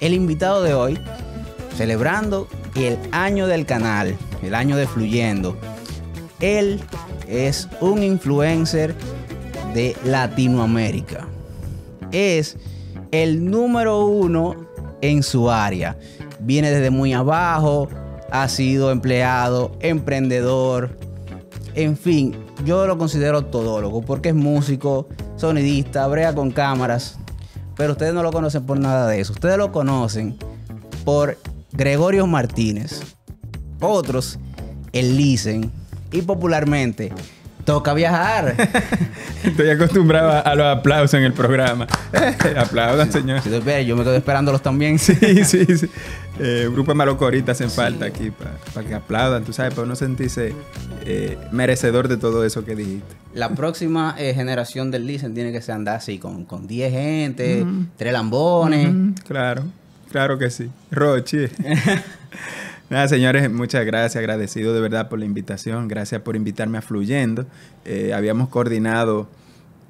el invitado de hoy, celebrando el año del canal, el año de Fluyendo. Él es un influencer de Latinoamérica. Es el número uno en su área. Viene desde muy abajo, ha sido empleado, emprendedor, en fin, yo lo considero todólogo porque es músico, sonidista, brea con cámaras, pero ustedes no lo conocen por nada de eso. Ustedes lo conocen por Gregorio Martínez. Otros, el Licen. Y popularmente, toca viajar. Estoy acostumbrado a los aplausos en el programa. Aplaudan, señor. yo me quedo esperándolos también. sí, sí, sí. Eh, grupo de malocoritas hacen falta aquí para que aplaudan, tú sabes, para uno sentirse eh, merecedor de todo eso que dijiste. La próxima eh, generación del Listen tiene que ser andar así, con 10 gente, tres lambones. Claro, claro que sí. Rochi. Nada, señores, muchas gracias, agradecido de verdad por la invitación, gracias por invitarme a Fluyendo. habíamos coordinado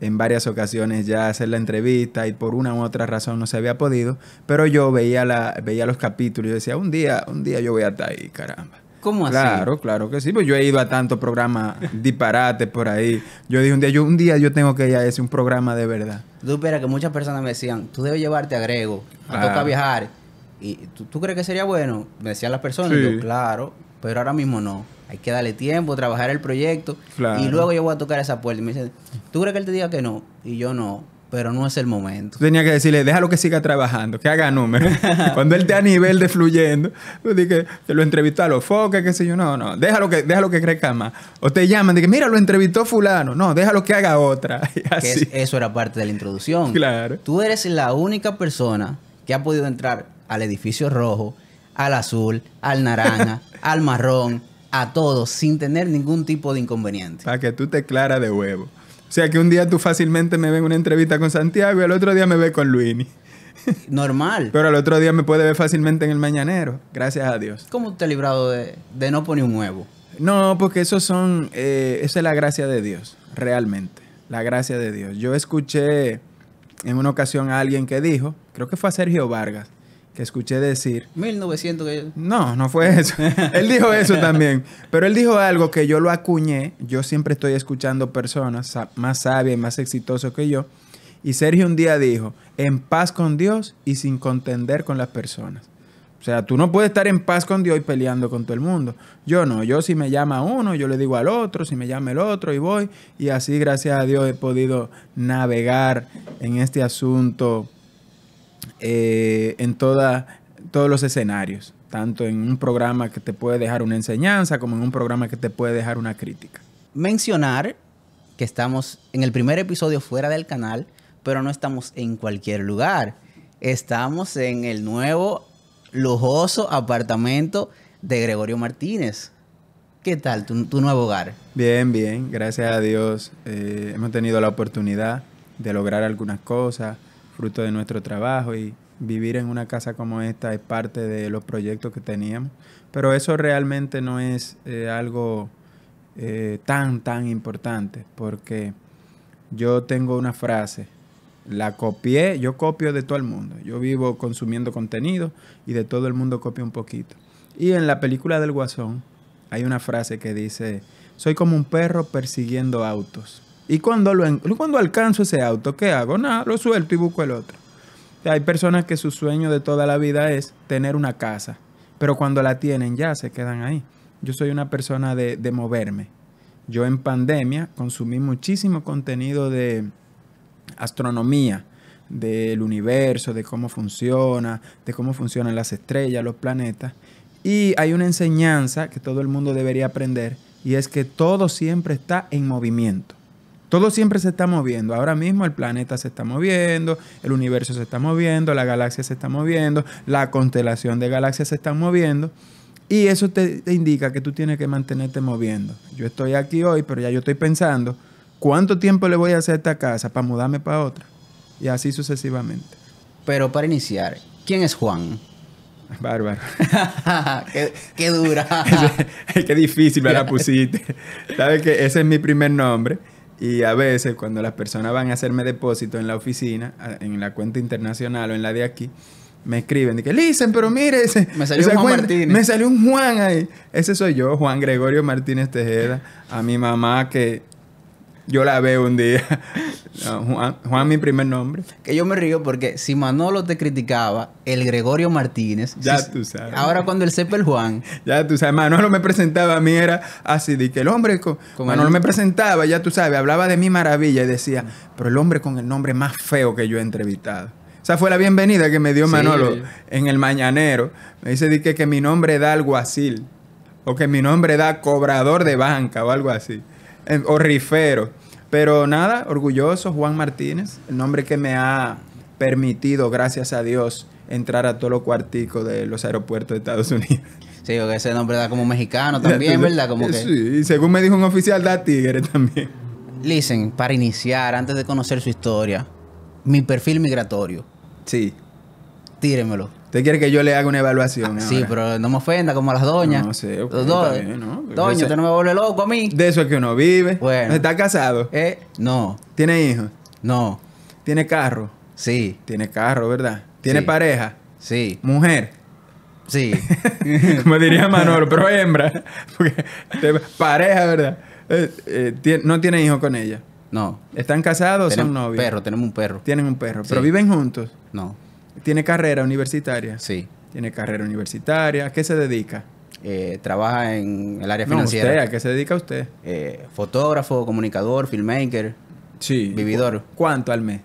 en varias ocasiones ya hacer la entrevista y por una u otra razón no se había podido, pero yo veía, la, veía los capítulos y decía, un día, un día yo voy estar ahí, caramba. ¿Cómo así? Claro, claro que sí. Pues yo he ido a tantos programas disparates por ahí. Yo dije un día, yo un día yo tengo que ir a ese un programa de verdad. Tú espera que muchas personas me decían, tú debes llevarte a Grego, a toca viajar. ¿Y tú, crees que sería bueno? Me decían las personas, yo, claro, pero ahora mismo no hay que darle tiempo, trabajar el proyecto. Y luego yo voy a tocar esa puerta. Y me dice, ¿tú crees que él te diga que no? Y yo no, pero no es el momento. Tenía que decirle, déjalo que siga trabajando, que haga números. Cuando él te a nivel de fluyendo, pues dije, te lo entrevistó a los foques, qué sé yo. No, no, déjalo que, déjalo que crezca más. O te llaman, dije, mira, lo entrevistó fulano. No, déjalo que haga otra. Que eso era parte de la introducción. Claro. Tú eres la única persona que ha podido entrar al edificio rojo, al azul, al naranja, al marrón a todos sin tener ningún tipo de inconveniente. Para que tú te clara de huevo. O sea que un día tú fácilmente me ven en una entrevista con Santiago y al otro día me ve con Luini. Normal. Pero al otro día me puede ver fácilmente en el mañanero. Gracias a Dios. ¿Cómo te has librado de, no poner un huevo? No, porque eso son. Eh, es la gracia de Dios, realmente. La gracia de Dios. Yo escuché en una ocasión a alguien que dijo, creo que fue a Sergio Vargas, que escuché decir. 1900. No, no fue eso. él dijo eso también. Pero él dijo algo que yo lo acuñé. Yo siempre estoy escuchando personas más sabias y más exitosas que yo. Y Sergio un día dijo, en paz con Dios y sin contender con las personas. O sea, tú no puedes estar en paz con Dios y peleando con todo el mundo. Yo no, yo si me llama uno, yo le digo al otro, si me llama el otro y voy. Y así, gracias a Dios, he podido navegar en este asunto eh, en todos los escenarios, tanto en un programa que te puede dejar una enseñanza como en un programa que te puede dejar una crítica. Mencionar que estamos en el primer episodio fuera del canal, pero no estamos en cualquier lugar. Estamos en el nuevo lujoso apartamento de Gregorio Martínez. ¿Qué tal tu, nuevo hogar? Bien, bien, gracias a Dios eh, hemos tenido la oportunidad de lograr algunas cosas, fruto de nuestro trabajo y vivir en una casa como esta es parte de los proyectos que teníamos. Pero eso realmente no es eh, algo eh, tan, tan importante porque yo tengo una frase, la copié, yo copio de todo el mundo, yo vivo consumiendo contenido y de todo el mundo copio un poquito. Y en la película del Guasón hay una frase que dice, soy como un perro persiguiendo autos. Y cuando, lo, cuando alcanzo ese auto, ¿qué hago? Nada, lo suelto y busco el otro. Hay personas que su sueño de toda la vida es tener una casa, pero cuando la tienen ya se quedan ahí. Yo soy una persona de, de moverme. Yo en pandemia consumí muchísimo contenido de astronomía, del universo, de cómo funciona, de cómo funcionan las estrellas, los planetas. Y hay una enseñanza que todo el mundo debería aprender y es que todo siempre está en movimiento. Todo siempre se está moviendo. Ahora mismo el planeta se está moviendo, el universo se está moviendo, la galaxia se está moviendo, la constelación de galaxias se está moviendo. Y eso te, indica que tú tienes que mantenerte moviendo. Yo estoy aquí hoy, pero ya yo estoy pensando cuánto tiempo le voy a hacer a esta casa para mudarme para otra. Y así sucesivamente. Pero para iniciar, ¿quién es Juan? Bárbaro. qué, dura. qué difícil me la pusiste. Sabes que ese es mi primer nombre. Y a veces cuando las personas van a hacerme depósito en la oficina, en la cuenta internacional o en la de aquí, me escriben, que Listen, pero mire, ese, me salió Juan Me salió un Juan ahí. Ese soy yo, Juan Gregorio Martínez Tejeda, a mi mamá que yo la veo un día. Juan, mi primer nombre. Que yo me río porque si Manolo te criticaba, el Gregorio Martínez. Ya tú sabes. Ahora cuando él sepa el Juan. Ya tú sabes. Manolo me presentaba a mí, era así de que el hombre. Con, Manolo me presentaba, ya tú sabes, hablaba de mi maravilla y decía, pero el hombre con el nombre más feo que yo he entrevistado. O Esa fue la bienvenida que me dio Manolo en el mañanero. Me dice que, que mi nombre da alguacil o que mi nombre da cobrador de banca o algo así. Horrifero, eh, Pero nada, orgulloso, Juan Martínez, el nombre que me ha permitido, gracias a Dios, entrar a todos los cuarticos de los aeropuertos de Estados Unidos. Sí, ese nombre da como mexicano también, ¿verdad? Como eh, Sí, según me dijo un oficial, da tigre también. Listen, para iniciar, antes de conocer su historia, mi perfil migratorio. Sí. Tíremelo. ¿Usted quiere que yo le haga una evaluación? Ah, sí, pero no me ofenda como a las doñas. No sé, ¿no? Doña, usted no me vuelve loco a mí. De eso es que uno vive. Bueno. ¿Está casado? Eh, no. ¿Tiene hijos? No. ¿Tiene carro? Sí. ¿Tiene carro, verdad? ¿Tiene pareja? Sí. ¿Mujer? Sí. Como diría Manuel, pero hembra. pareja, ¿verdad? Eh, eh, ¿No tiene hijos con ella? No. ¿Están casados o son novios? Perro, tenemos un perro. Tienen un perro. ¿Pero viven juntos? No. ¿Tiene carrera universitaria? Sí. ¿Tiene carrera universitaria? ¿A qué se dedica? Eh, trabaja en el área financiera. No, usted, ¿A qué se dedica usted? Eh, fotógrafo, comunicador, filmmaker. Sí. Vividor. ¿Cuánto al mes?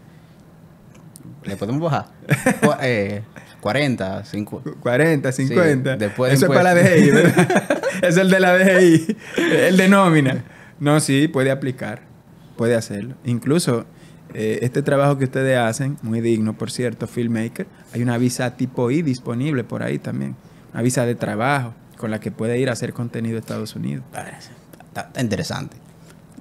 Le podemos bajar. 40, 50. 40, 50. Eso es para la DGI, es el de la DGI, el de nómina. No, sí, puede aplicar, puede hacerlo. Incluso eh, este trabajo que ustedes hacen, muy digno, por cierto, filmmaker, hay una visa tipo I disponible por ahí también, una visa de trabajo con la que puede ir a hacer contenido a Estados Unidos. Está, interesante.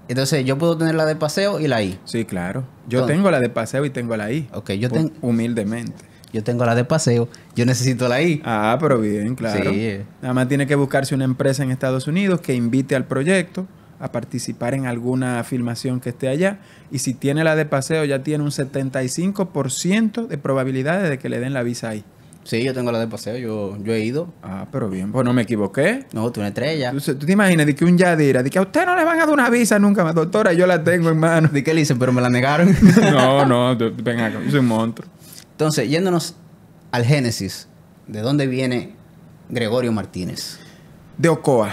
Entonces, yo puedo tener la de paseo y la I. Sí, claro. Yo tengo la de paseo y tengo la I. Ok, yo tengo. Humildemente. Yo tengo la de paseo, yo necesito la I. Ah, pero bien, claro. Sí. Nada más tiene que buscarse una empresa en Estados Unidos que invite al proyecto a participar en alguna filmación que esté allá. Y si tiene la de paseo, ya tiene un 75% de probabilidades de que le den la visa ahí. Sí, yo tengo la de paseo, yo, yo he ido. Ah, pero bien, pues no me equivoqué. No, tú una estrella. ¿Tú, te imaginas de que un Yadira, de que a usted no le van a dar una visa nunca más, doctora, yo la tengo en mano. ¿De qué le dicen? Pero me la negaron. no, no, venga, es un monstruo. Entonces, yéndonos al Génesis, ¿de dónde viene Gregorio Martínez? De Ocoa.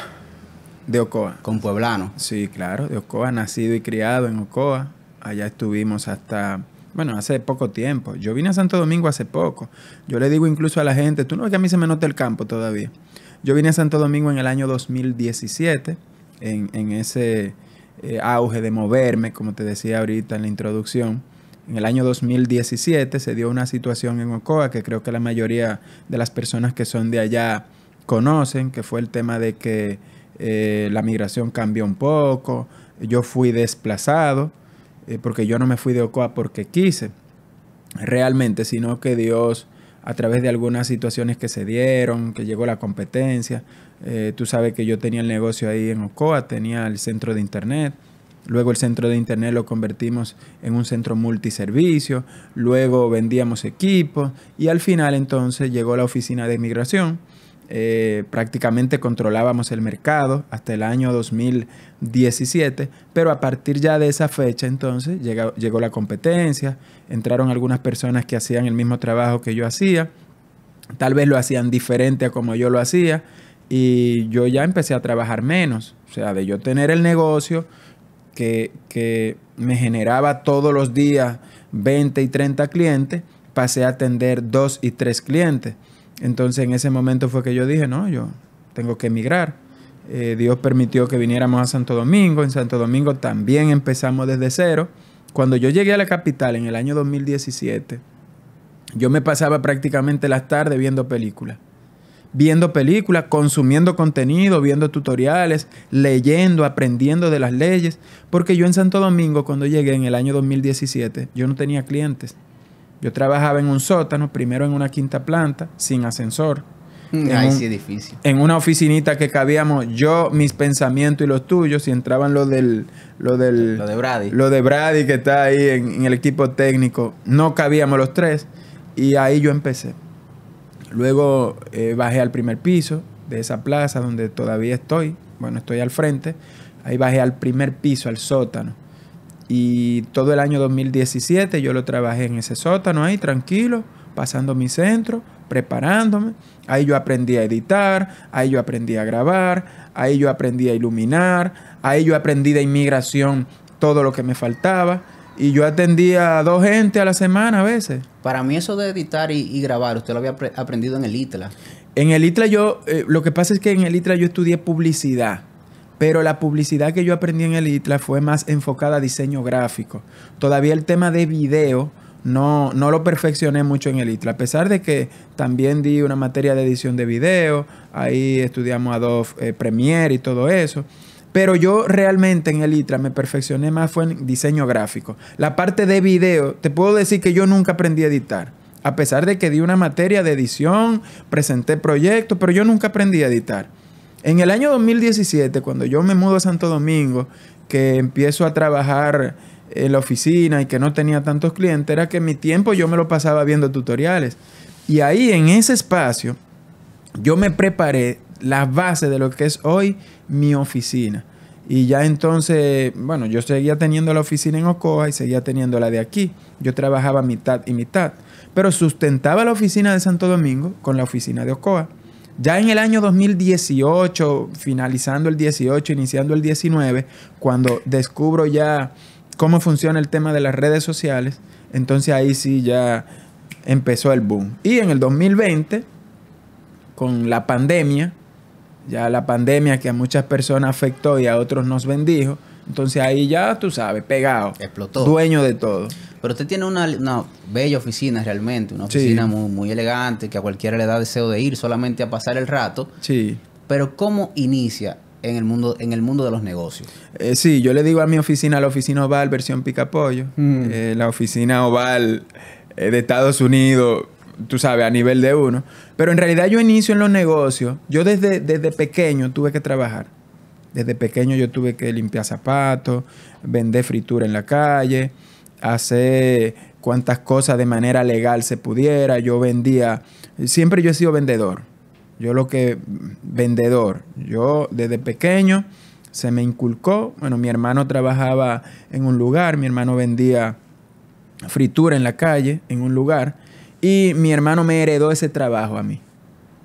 De Ocoa. Con Pueblano. Sí, claro, de Ocoa, nacido y criado en Ocoa. Allá estuvimos hasta, bueno, hace poco tiempo. Yo vine a Santo Domingo hace poco. Yo le digo incluso a la gente, tú no ves que a mí se me nota el campo todavía. Yo vine a Santo Domingo en el año 2017, en, en ese eh, auge de moverme, como te decía ahorita en la introducción. En el año 2017 se dio una situación en Ocoa que creo que la mayoría de las personas que son de allá conocen, que fue el tema de que eh, la migración cambió un poco, yo fui desplazado, eh, porque yo no me fui de Ocoa porque quise, realmente, sino que Dios, a través de algunas situaciones que se dieron, que llegó la competencia, eh, tú sabes que yo tenía el negocio ahí en Ocoa, tenía el centro de Internet, Luego el centro de internet lo convertimos en un centro multiservicio. Luego vendíamos equipos. Y al final entonces llegó la oficina de migración eh, prácticamente controlábamos el mercado hasta el año 2017, pero a partir ya de esa fecha entonces llegó, la competencia, entraron algunas personas que hacían el mismo trabajo que yo hacía, tal vez lo hacían diferente a como yo lo hacía, y yo ya empecé a trabajar menos, o sea, de yo tener el negocio que, que me generaba todos los días 20 y 30 clientes, pasé a atender 2 y 3 clientes. Entonces en ese momento fue que yo dije, no, yo tengo que emigrar. Eh, Dios permitió que viniéramos a Santo Domingo. En Santo Domingo también empezamos desde cero. Cuando yo llegué a la capital en el año 2017, yo me pasaba prácticamente las tardes viendo películas. Viendo películas, consumiendo contenido, viendo tutoriales, leyendo, aprendiendo de las leyes. Porque yo en Santo Domingo, cuando llegué en el año 2017, yo no tenía clientes. Yo trabajaba en un sótano, primero en una quinta planta, sin ascensor. Mm, sí, difícil. En una oficinita que cabíamos yo, mis pensamientos y los tuyos, y entraban los del. Lo, del, de Brady. Lo de Brady que está ahí en, el equipo técnico. No cabíamos los tres. Y ahí yo empecé. Luego eh, bajé al primer piso de esa plaza donde todavía estoy. Bueno, estoy al frente. Ahí bajé al primer piso, al sótano. Y todo el año 2017 yo lo trabajé en ese sótano ahí, tranquilo, pasando mi centro, preparándome. Ahí yo aprendí a editar, ahí yo aprendí a grabar, ahí yo aprendí a iluminar, ahí yo aprendí de inmigración todo lo que me faltaba. Y yo atendía a dos gente a la semana a veces. Para mí eso de editar y, grabar, usted lo había aprendido en el ITLA. En el ITLA yo, eh, lo que pasa es que en el ITLA yo estudié publicidad. Pero la publicidad que yo aprendí en el ITLA fue más enfocada a diseño gráfico. Todavía el tema de video no, lo perfeccioné mucho en el ITLA, a pesar de que también di una materia de edición de video, ahí estudiamos Adobe dos eh, Premiere y todo eso. Pero yo realmente en el ITRA me perfeccioné más fue en diseño gráfico. La parte de video, te puedo decir que yo nunca aprendí a editar. A pesar de que di una materia de edición, presenté proyectos, pero yo nunca aprendí a editar. En el año 2017, cuando yo me mudo a Santo Domingo, que empiezo a trabajar en la oficina y que no tenía tantos clientes, era que mi tiempo yo me lo pasaba viendo tutoriales. Y ahí en ese espacio yo me preparé la base de lo que es hoy mi oficina. Y ya entonces, bueno, yo seguía teniendo la oficina en Ocoa y seguía teniendo la de aquí. Yo trabajaba mitad y mitad. Pero sustentaba la oficina de Santo Domingo con la oficina de Ocoa. Ya en el año 2018, finalizando el 18, iniciando el 19, cuando descubro ya cómo funciona el tema de las redes sociales, entonces ahí sí ya empezó el boom. Y en el 2020, con la pandemia, ya la pandemia que a muchas personas afectó y a otros nos bendijo, entonces ahí ya tú sabes, pegado, explotó, dueño de todo. Pero usted tiene una, bella oficina realmente, una oficina muy, muy elegante que a cualquiera le da deseo de ir solamente a pasar el rato. Sí. Pero ¿cómo inicia en el mundo, en el mundo de los negocios? Eh, sí, yo le digo a mi oficina, la oficina Oval versión Picapollo. pollo mm. eh, la oficina Oval eh, de Estados Unidos, tú sabes, a nivel de uno. Pero en realidad yo inicio en los negocios. Yo desde, desde pequeño tuve que trabajar. Desde pequeño yo tuve que limpiar zapatos, vender fritura en la calle hacer cuantas cosas de manera legal se pudiera. Yo vendía, siempre yo he sido vendedor. Yo lo que vendedor, yo desde pequeño se me inculcó, bueno, mi hermano trabajaba en un lugar, mi hermano vendía fritura en la calle, en un lugar, y mi hermano me heredó ese trabajo a mí.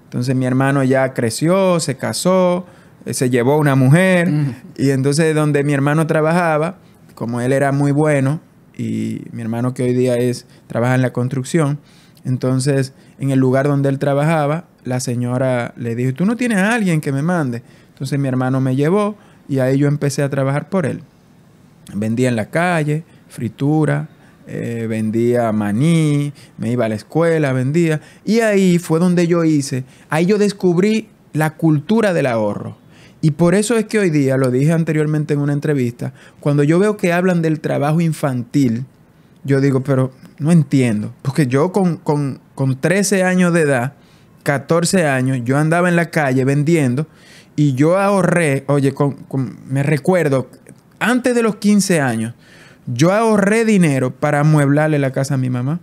Entonces mi hermano ya creció, se casó, eh, se llevó una mujer, y entonces donde mi hermano trabajaba, como él era muy bueno, y mi hermano que hoy día es, trabaja en la construcción. Entonces, en el lugar donde él trabajaba, la señora le dijo, tú no tienes a alguien que me mande. Entonces mi hermano me llevó y ahí yo empecé a trabajar por él. Vendía en la calle, fritura, eh, vendía maní, me iba a la escuela, vendía. Y ahí fue donde yo hice, ahí yo descubrí la cultura del ahorro. Y por eso es que hoy día, lo dije anteriormente en una entrevista, cuando yo veo que hablan del trabajo infantil, yo digo, pero no entiendo. Porque yo con, con, 13 años de edad, 14 años, yo andaba en la calle vendiendo y yo ahorré, oye, con, me recuerdo, antes de los 15 años, yo ahorré dinero para amueblarle la casa a mi mamá.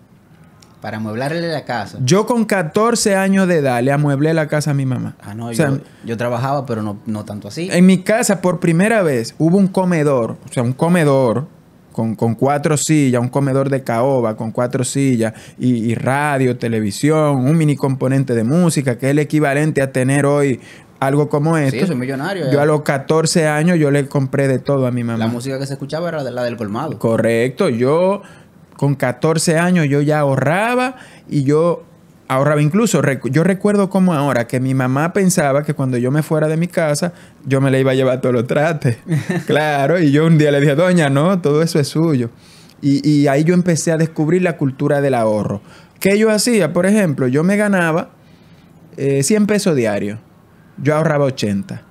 Para amueblarle la casa. Yo con 14 años de edad le amueblé la casa a mi mamá. Ah, no, yo, trabajaba, pero no, tanto así. En mi casa, por primera vez, hubo un comedor, o sea, un comedor con, cuatro sillas, un comedor de caoba con cuatro sillas y, radio, televisión, un mini componente de música, que es el equivalente a tener hoy algo como esto. Sí, soy millonario. Yo a los 14 años yo le compré de todo a mi mamá. La música que se escuchaba era la del colmado. Correcto, yo con 14 años yo ya ahorraba y yo ahorraba incluso. Yo recuerdo como ahora que mi mamá pensaba que cuando yo me fuera de mi casa, yo me la iba a llevar todos los trates. claro, y yo un día le dije, doña, no, todo eso es suyo. Y, ahí yo empecé a descubrir la cultura del ahorro. ¿Qué yo hacía? Por ejemplo, yo me ganaba 100 eh, pesos diarios. Yo ahorraba 80.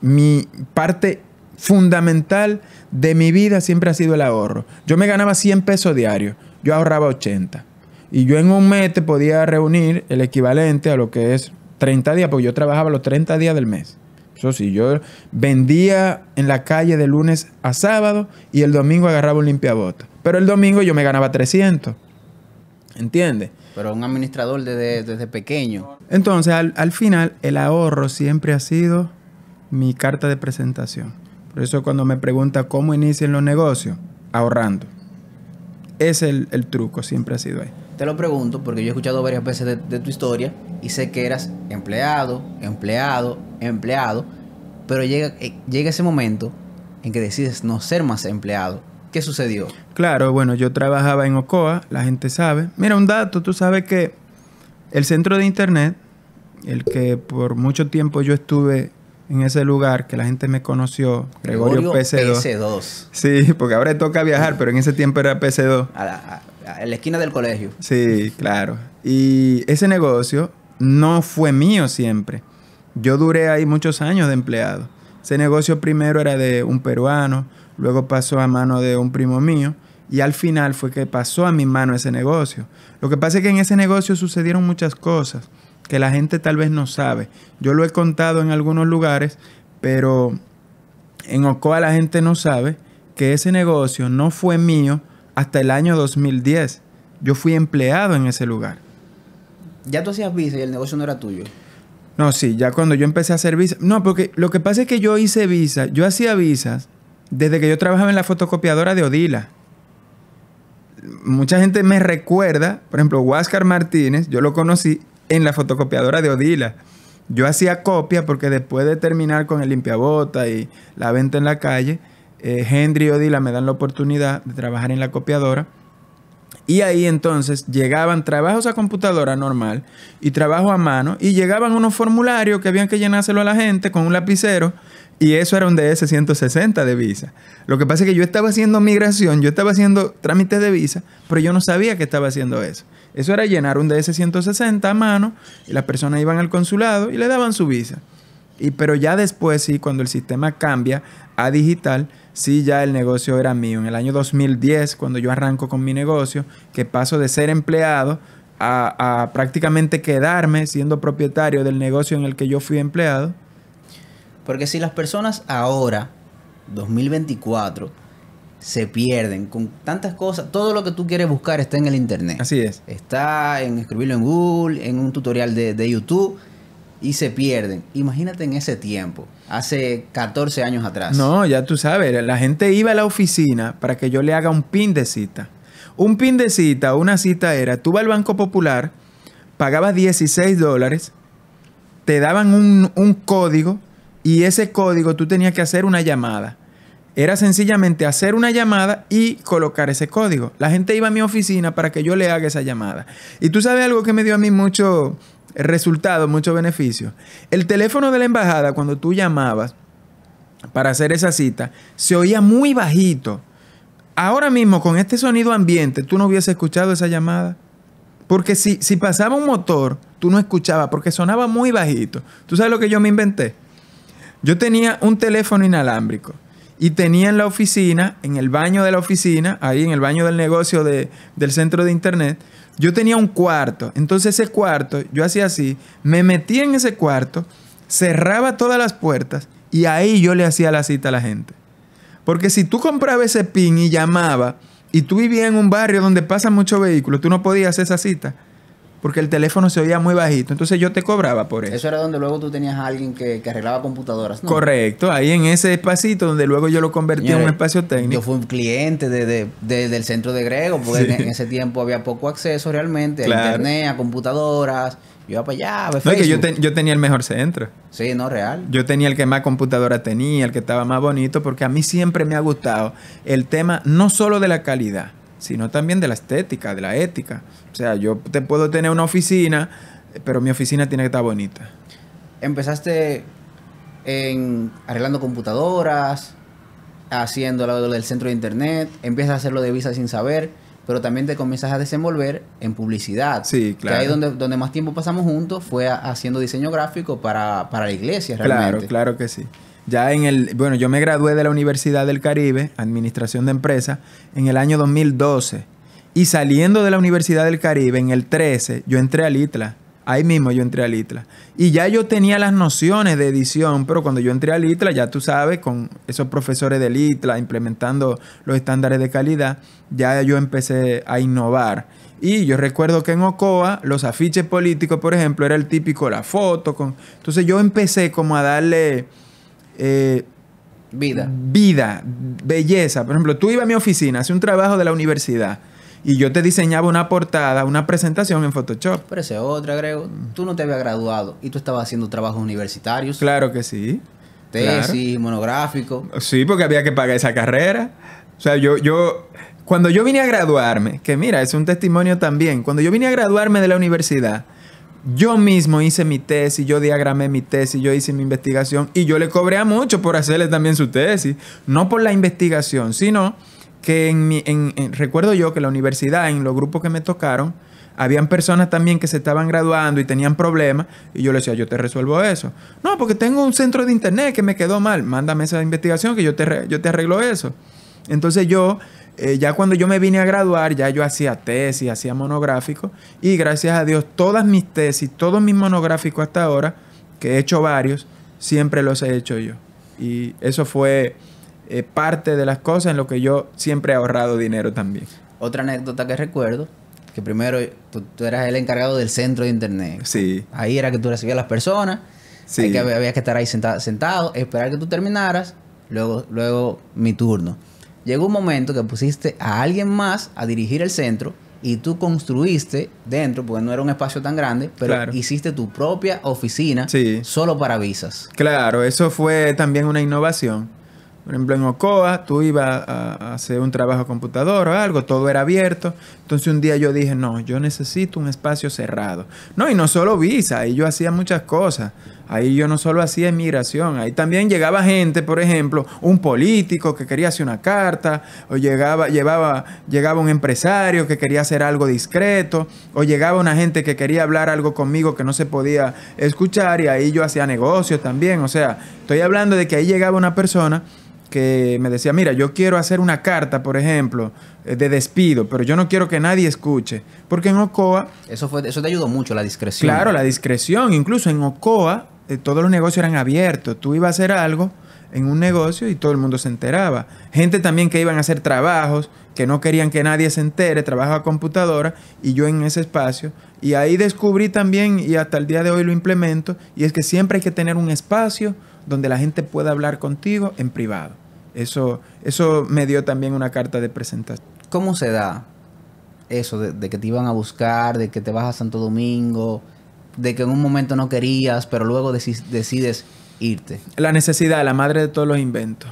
Mi parte fundamental de mi vida siempre ha sido el ahorro. Yo me ganaba 100 pesos diarios, yo ahorraba 80. Y yo en un mes te podía reunir el equivalente a lo que es 30 días, porque yo trabajaba los 30 días del mes. Eso sí, yo vendía en la calle de lunes a sábado y el domingo agarraba un limpiabota. Pero el domingo yo me ganaba 300. ¿Entiendes? Pero un administrador desde, pequeño. Entonces, al, al final, el ahorro siempre ha sido mi carta de presentación eso cuando me pregunta cómo inician los negocios, ahorrando. Ese es el, el, truco, siempre ha sido ahí. Te lo pregunto porque yo he escuchado varias veces de, tu historia y sé que eras empleado, empleado, empleado, pero llega, eh, llega ese momento en que decides no ser más empleado. ¿Qué sucedió? Claro, bueno, yo trabajaba en Ocoa, la gente sabe. Mira, un dato, tú sabes que el centro de Internet, el que por mucho tiempo yo estuve en ese lugar que la gente me conoció, Gregorio, PC2. Sí, porque ahora toca viajar, pero en ese tiempo era PC2. A la, la esquina del colegio. Sí, claro. Y ese negocio no fue mío siempre. Yo duré ahí muchos años de empleado. Ese negocio primero era de un peruano, luego pasó a mano de un primo mío y al final fue que pasó a mi mano ese negocio. Lo que pasa es que en ese negocio sucedieron muchas cosas que la gente tal vez no sabe. Yo lo he contado en algunos lugares, pero en Ocoa la gente no sabe que ese negocio no fue mío hasta el año 2010. Yo fui empleado en ese lugar. Ya tú hacías visa y el negocio no era tuyo. No, sí, ya cuando yo empecé a hacer visa. No, porque lo que pasa es que yo hice visa, yo hacía visas desde que yo trabajaba en la fotocopiadora de Odila. Mucha gente me recuerda, por ejemplo, Huáscar Martínez, yo lo conocí en la fotocopiadora de Odila. Yo hacía copias porque después de terminar con el limpiabota y la venta en la calle, eh, Henry y Odila me dan la oportunidad de trabajar en la copiadora. Y ahí entonces llegaban trabajos a computadora normal y trabajo a mano y llegaban unos formularios que habían que llenárselo a la gente con un lapicero y eso era un DS-160 de visa. Lo que pasa es que yo estaba haciendo migración, yo estaba haciendo trámites de visa, pero yo no sabía que estaba haciendo eso. Eso era llenar un DS-160 a mano y las personas iban al consulado y le daban su visa. Y, pero ya después, sí, cuando el sistema cambia a digital, sí ya el negocio era mío. En el año 2010, cuando yo arranco con mi negocio, que paso de ser empleado a, a prácticamente quedarme siendo propietario del negocio en el que yo fui empleado. Porque si las personas ahora, 2024, se pierden con tantas cosas. Todo lo que tú quieres buscar está en el internet. Así es. Está en escribirlo en Google, en un tutorial de, YouTube y se pierden. Imagínate en ese tiempo, hace 14 años atrás. No, ya tú sabes, la gente iba a la oficina para que yo le haga un pin de cita. Un pin de cita, una cita era, tú vas al Banco Popular, pagabas 16 dólares, te daban un, un código y ese código tú tenías que hacer una llamada. Era sencillamente hacer una llamada y colocar ese código. La gente iba a mi oficina para que yo le haga esa llamada. Y tú sabes algo que me dio a mí mucho resultado, mucho beneficio. El teléfono de la embajada, cuando tú llamabas para hacer esa cita, se oía muy bajito. Ahora mismo, con este sonido ambiente, tú no hubieses escuchado esa llamada. Porque si, si pasaba un motor, tú no escuchabas porque sonaba muy bajito. ¿Tú sabes lo que yo me inventé? Yo tenía un teléfono inalámbrico y tenía en la oficina, en el baño de la oficina, ahí en el baño del negocio del centro de internet, yo tenía un cuarto. Entonces ese cuarto, yo hacía así, me metía en ese cuarto, cerraba todas las puertas y ahí yo le hacía la cita a la gente. Porque si tú comprabas ese pin y llamaba y tú vivías en un barrio donde pasan muchos vehículos, tú no podías hacer esa cita porque el teléfono se oía muy bajito, entonces yo te cobraba por eso. Eso era donde luego tú tenías a alguien que, arreglaba computadoras, ¿no? Correcto, ahí en ese espacito donde luego yo lo convertí en un espacio técnico. Yo fui un cliente del centro de Grego, porque en ese tiempo había poco acceso realmente a internet, a computadoras. Yo iba para allá, a no, que yo, yo tenía el mejor centro. Sí, no, real. Yo tenía el que más computadora tenía, el que estaba más bonito, porque a mí siempre me ha gustado el tema no solo de la calidad, sino también de la estética, de la ética. O sea, yo te puedo tener una oficina, pero mi oficina tiene que estar bonita. Empezaste en arreglando computadoras, haciendo lo del centro de internet, empiezas a hacerlo de visa sin saber, pero también te comienzas a desenvolver en publicidad. Sí, claro. Que ahí donde, donde más tiempo pasamos juntos fue haciendo diseño gráfico para, para la iglesia, realmente. Claro, claro que sí. Ya en el, bueno, yo me gradué de la Universidad del Caribe, Administración de Empresas, en el año 2012. Y saliendo de la Universidad del Caribe, en el 13, yo entré al ITLA. Ahí mismo yo entré al ITLA. Y ya yo tenía las nociones de edición, pero cuando yo entré al ITLA, ya tú sabes, con esos profesores del ITLA implementando los estándares de calidad, ya yo empecé a innovar. Y yo recuerdo que en Ocoa los afiches políticos, por ejemplo, era el típico la foto. Con... Entonces yo empecé como a darle eh, vida. Vida, belleza. Por ejemplo, tú ibas a mi oficina, hacía un trabajo de la universidad y yo te diseñaba una portada, una presentación en Photoshop. Pero ese otro Grego. Tú no te habías graduado y tú estabas haciendo trabajos universitarios. Claro que sí. Tesis, monográfico. Sí, porque había que pagar esa carrera. O sea, yo, yo, cuando yo vine a graduarme, que mira, es un testimonio también, cuando yo vine a graduarme de la universidad, yo mismo hice mi tesis, yo diagramé mi tesis, yo hice mi investigación y yo le cobré a mucho por hacerle también su tesis, no por la investigación, sino que en mi, recuerdo yo que la universidad, en los grupos que me tocaron, habían personas también que se estaban graduando y tenían problemas y yo le decía, yo te resuelvo eso. No, porque tengo un centro de internet que me quedó mal, mándame esa investigación que yo te, yo te arreglo eso. Entonces yo eh, ya cuando yo me vine a graduar, ya yo hacía tesis, hacía monográficos, y gracias a Dios todas mis tesis, todos mis monográficos hasta ahora, que he hecho varios, siempre los he hecho yo. Y eso fue eh, parte de las cosas en lo que yo siempre he ahorrado dinero también. Otra anécdota que recuerdo, que primero tú, eras el encargado del centro de internet. Sí. Ahí era que tú recibías a las personas, sí. que había que estar ahí sentado, sentado, esperar que tú terminaras, luego, luego mi turno llegó un momento que pusiste a alguien más a dirigir el centro y tú construiste dentro, porque no era un espacio tan grande, pero hiciste tu propia oficina solo para visas. Claro, eso fue también una innovación. Por ejemplo, en Ocoa tú ibas a hacer un trabajo a computador o algo, todo era abierto. Entonces un día yo dije, no, yo necesito un espacio cerrado. No, y no solo visa, y yo hacía muchas cosas. Ahí yo no solo hacía emigración, ahí también llegaba gente, por ejemplo, un político que quería hacer una carta, o llegaba, llevaba, llegaba un empresario que quería hacer algo discreto, o llegaba una gente que quería hablar algo conmigo que no se podía escuchar, y ahí yo hacía negocios también. O sea, estoy hablando de que ahí llegaba una persona que me decía, mira, yo quiero hacer una carta, por ejemplo, eh, de despido, pero yo no quiero que nadie escuche, porque en Ocoa... Eso, fue, eso te ayudó mucho, la discreción. Claro, la discreción. Incluso en Ocoa eh, todos los negocios eran abiertos. Tú ibas a hacer algo en un negocio y todo el mundo se enteraba. Gente también que iban a hacer trabajos, que no querían que nadie se entere, a computadora y yo en ese espacio. Y ahí descubrí también, y hasta el día de hoy lo implemento, y es que siempre hay que tener un espacio donde la gente pueda hablar contigo en privado. Eso, eso me dio también una carta de presentación. ¿Cómo se da eso de que te iban a buscar, de que te vas a Santo Domingo? de que en un momento no querías, pero luego decides irte. La necesidad, la madre de todos los inventos.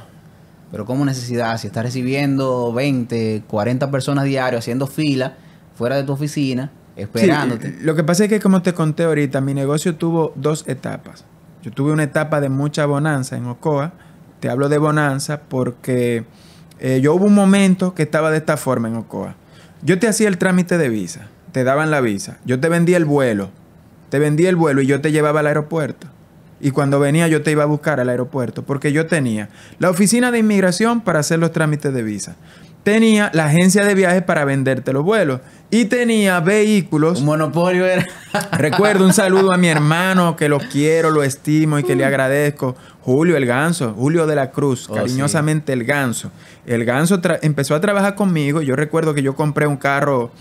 Pero como necesidad, si estás recibiendo 20, 40 personas diario, haciendo fila fuera de tu oficina, esperándote. lo que pasa es que como te conté ahorita, mi negocio tuvo dos etapas. Yo tuve una etapa de mucha bonanza en Ocoa. Te hablo de bonanza porque eh, yo hubo un momento que estaba de esta forma en Ocoa. Yo te hacía el trámite de visa, te daban la visa, yo te vendía el vuelo, te vendía el vuelo y yo te llevaba al aeropuerto. Y cuando venía yo te iba a buscar al aeropuerto, porque yo tenía la oficina de inmigración para hacer los trámites de visa. Tenía la agencia de viajes para venderte los vuelos. Y tenía vehículos. Un monopolio era. Recuerdo un saludo a mi hermano, que lo quiero, lo estimo y que le agradezco. Julio el Ganso, Julio de la Cruz, oh, cariñosamente el Ganso. El Ganso empezó a trabajar conmigo. Yo recuerdo que yo compré un carro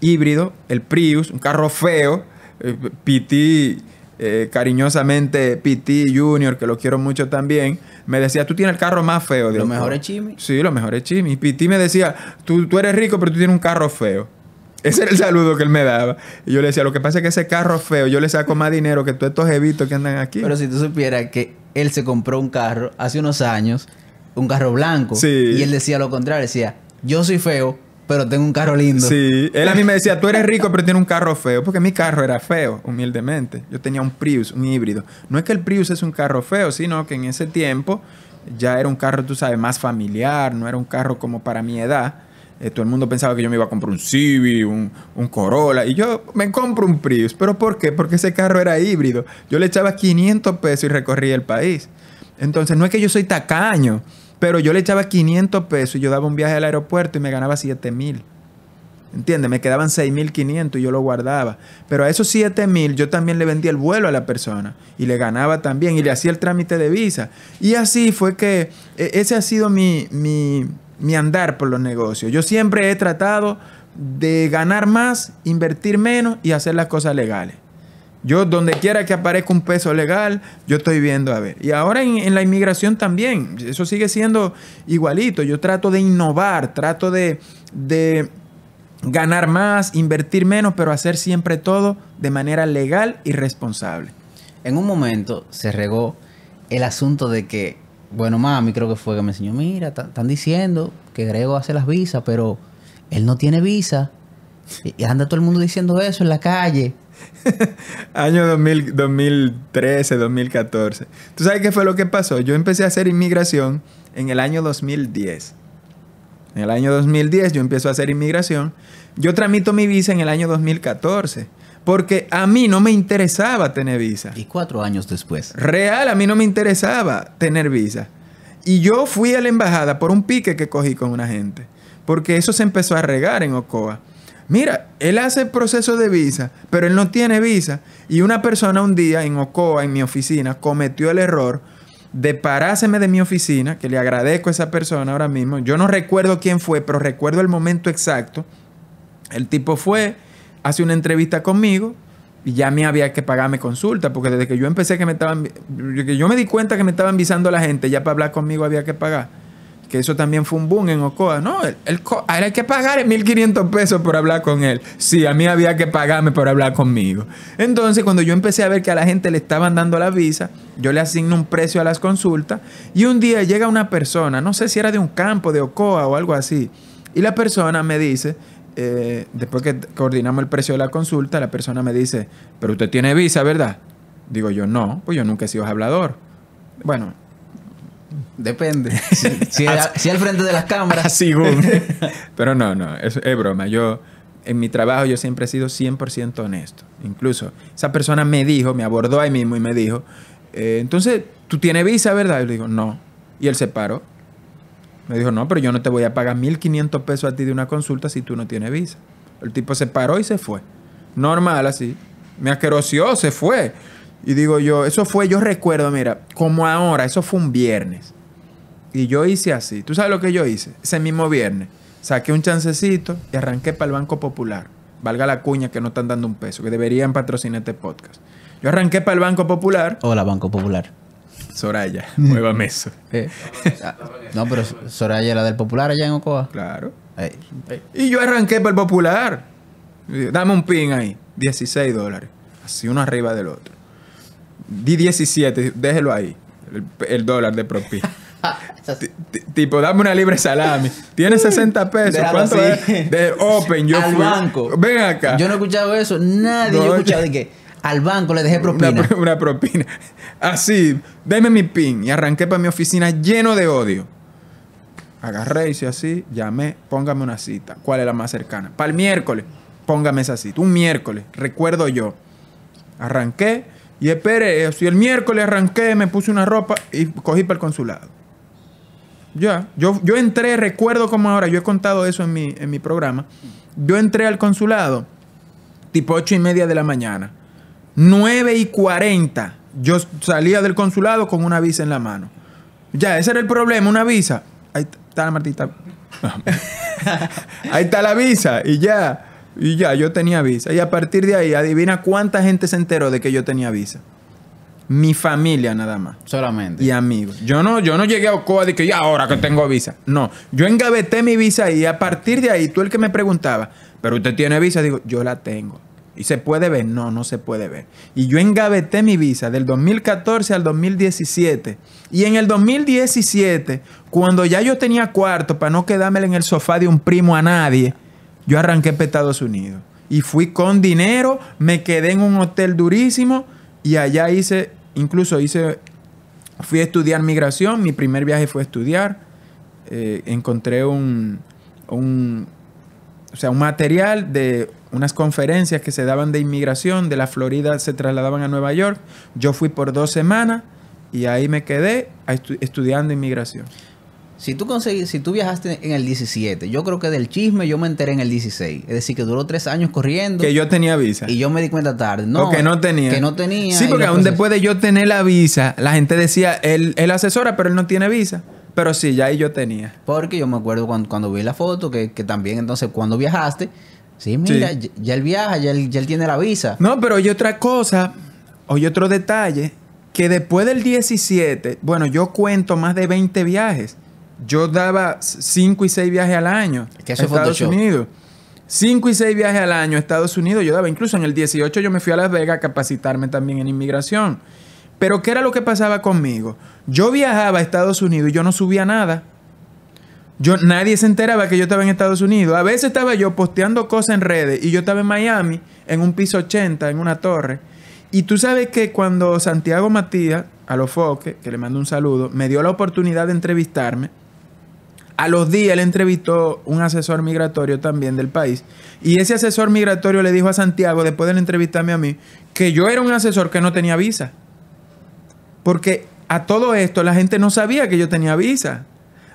híbrido, el Prius, un carro feo eh, Piti, eh, cariñosamente Piti Junior, que lo quiero mucho también, me decía, tú tienes el carro más feo. Lo mejor es Chimi. Sí, lo mejor es Chimi. Piti me decía, tú, tú eres rico, pero tú tienes un carro feo. Ese era el saludo que él me daba. Y yo le decía, lo que pasa es que ese carro es feo, yo le saco más dinero que todos estos evitos que andan aquí. Pero si tú supieras que él se compró un carro hace unos años, un carro blanco, y él decía lo contrario, decía, yo soy feo, pero tengo un carro lindo. Sí, él a mí me decía, tú eres rico, pero tienes un carro feo, porque mi carro era feo, humildemente. Yo tenía un Prius, un híbrido. No es que el Prius es un carro feo, sino que en ese tiempo ya era un carro, tú sabes, más familiar, no era un carro como para mi edad. Eh, todo el mundo pensaba que yo me iba a comprar un Civic, un, un, Corolla, y yo me compro un Prius. ¿Pero por qué? Porque ese carro era híbrido. Yo le echaba 500 pesos y recorría el país. Entonces, no es que yo soy tacaño, pero yo le echaba 500 pesos y yo daba un viaje al aeropuerto y me ganaba 7 mil. ¿Entiendes? Me quedaban 6.500 y yo lo guardaba. Pero a esos 7.000 yo también le vendía el vuelo a la persona y le ganaba también y le hacía el trámite de visa. Y así fue que e, ese ha sido mi, mi, mi andar por los negocios. Yo siempre he tratado de ganar más, invertir menos y hacer las cosas legales. Yo, donde quiera que aparezca un peso legal, yo estoy viendo a ver. Y ahora en, la inmigración también, eso sigue siendo igualito. Yo trato de innovar, trato de, de ganar más, invertir menos, pero hacer siempre todo de manera legal y responsable. En un momento se regó el asunto de que, bueno, mami creo que fue que me enseñó, mira, están diciendo que Grego hace las visas, pero él no tiene visa. Y anda todo el mundo diciendo eso en la calle. Año 2013, 2014. ¿Tú sabes qué fue lo que pasó? Yo empecé a hacer inmigración en el año 2010. En el año 2010 yo empecé a hacer inmigración. Yo tramito mi visa en el año 2014. Porque a mí no me interesaba tener visa. Y cuatro años después. Real, a mí no me interesaba tener visa. Y yo fui a la embajada por un pique que cogí con una gente. Porque eso se empezó a regar en Ocoa. Mira, él hace el proceso de visa, pero él no tiene visa. Y una persona un día en Ocoa, en mi oficina, cometió el error de paráseme de mi oficina, que le agradezco a esa persona ahora mismo. Yo no recuerdo quién fue, pero recuerdo el momento exacto. El tipo fue, hace una entrevista conmigo y ya me había que pagar mi consulta, porque desde que yo empecé que me estaban, que yo me di cuenta que me estaban visando la gente, ya para hablar conmigo había que pagar que eso también fue un boom en Ocoa. No, el, hay que pagar 1.500 pesos por hablar con él. Sí, a mí había que pagarme por hablar conmigo. Entonces, cuando yo empecé a ver que a la gente le estaban dando la visa, yo le asigno un precio a las consultas y un día llega una persona, no sé si era de un campo, de Ocoa o algo así, y la persona me dice, eh, después que coordinamos el precio de la consulta, la persona me dice, pero usted tiene visa, ¿verdad? Digo yo, no, pues yo nunca he sido hablador. Bueno, Depende. Si, al frente de las cámaras. güey. Pero no, no, es, es broma. Yo, en mi trabajo, yo siempre he sido 100% honesto. Incluso, esa persona me dijo, me abordó ahí mismo y me dijo, eh, entonces, tú tienes visa, ¿verdad? Y le digo, no. Y él se paró. Me dijo, no, pero yo no te voy a pagar 1.500 pesos a ti de una consulta si tú no tienes visa. El tipo se paró y se fue. Normal, así. Me asquerosió, se fue. Y digo yo, eso fue, yo recuerdo, mira, como ahora, eso fue un viernes. Y yo hice así. ¿Tú sabes lo que yo hice? Ese mismo viernes. Saqué un chancecito y arranqué para el Banco Popular. Valga la cuña que no están dando un peso, que deberían patrocinar este podcast. Yo arranqué para el Banco Popular. Hola, Banco Popular. Soraya, nueva mesa. Eh, no, pero Soraya era del Popular allá en Ocoa. Claro. Y yo arranqué para el Popular. Dame un pin ahí. 16 dólares. Así uno arriba del otro. Di 17, déjelo ahí. El, dólar de propina. tipo, dame una libre salami. Tiene 60 pesos. ¿Cuánto De Open, yo Al banco. Ven acá. Yo no he escuchado eso. Nadie he escuchado de que al banco le dejé propina. Una, propina. Así, deme mi pin. Y arranqué para mi oficina lleno de odio. Agarré, y hice así, llamé, póngame una cita. ¿Cuál es la más cercana? Para el miércoles, póngame esa cita. Un miércoles, recuerdo yo. Arranqué y esperé. Si el miércoles arranqué, me puse una ropa y cogí para el consulado. Ya, yo, entré, recuerdo como ahora, yo he contado eso en mi, en mi programa. Yo entré al consulado tipo ocho y media de la mañana. nueve y 40, yo salía del consulado con una visa en la mano. Ya, ese era el problema, una visa. Ahí está la Martita. ahí está la visa y ya. Y ya, yo tenía visa. Y a partir de ahí, adivina cuánta gente se enteró de que yo tenía visa mi familia nada más. Solamente. Y amigos. Yo no, yo no llegué a Ocoa y que ahora que tengo visa. No, yo engaveté mi visa y a partir de ahí, tú el que me preguntaba, pero usted tiene visa, digo, yo la tengo. ¿Y se puede ver? No, no se puede ver. Y yo engaveté mi visa del 2014 al 2017. Y en el 2017, cuando ya yo tenía cuarto para no quedármela en el sofá de un primo a nadie, yo arranqué para Estados Unidos. Y fui con dinero, me quedé en un hotel durísimo y allá hice Incluso hice, fui a estudiar migración, mi primer viaje fue a estudiar, eh, encontré un, un, o sea, un material de unas conferencias que se daban de inmigración, de la Florida se trasladaban a Nueva York, yo fui por dos semanas y ahí me quedé estudiando inmigración. Si tú, si tú viajaste en el 17, yo creo que del chisme yo me enteré en el 16. Es decir, que duró tres años corriendo. Que yo tenía visa. Y yo me di cuenta tarde. No, que no tenía. Que no tenía. Sí, porque aún después de yo tener la visa, la gente decía, él, asesora, pero él no tiene visa. Pero sí, ya ahí yo tenía. Porque yo me acuerdo cuando, cuando vi la foto, que, también entonces cuando viajaste, sí, mira, Ya, él viaja, ya él, ya él tiene la visa. No, pero hay otra cosa, hay otro detalle, que después del 17, bueno, yo cuento más de 20 viajes yo daba cinco y seis viajes al año a Estados Unidos. 5 y seis viajes al año a Estados Unidos yo daba. Incluso en el 18 yo me fui a Las Vegas a capacitarme también en inmigración. Pero ¿qué era lo que pasaba conmigo? Yo viajaba a Estados Unidos y yo no subía nada. Yo, nadie se enteraba que yo estaba en Estados Unidos. A veces estaba yo posteando cosas en redes y yo estaba en Miami, en un piso 80, en una torre. Y tú sabes que cuando Santiago Matías, a los foques, que le mando un saludo, me dio la oportunidad de entrevistarme, a los días le entrevistó un asesor migratorio también del país. Y ese asesor migratorio le dijo a Santiago, después de entrevistarme a mí, que yo era un asesor que no tenía visa. Porque a todo esto la gente no sabía que yo tenía visa.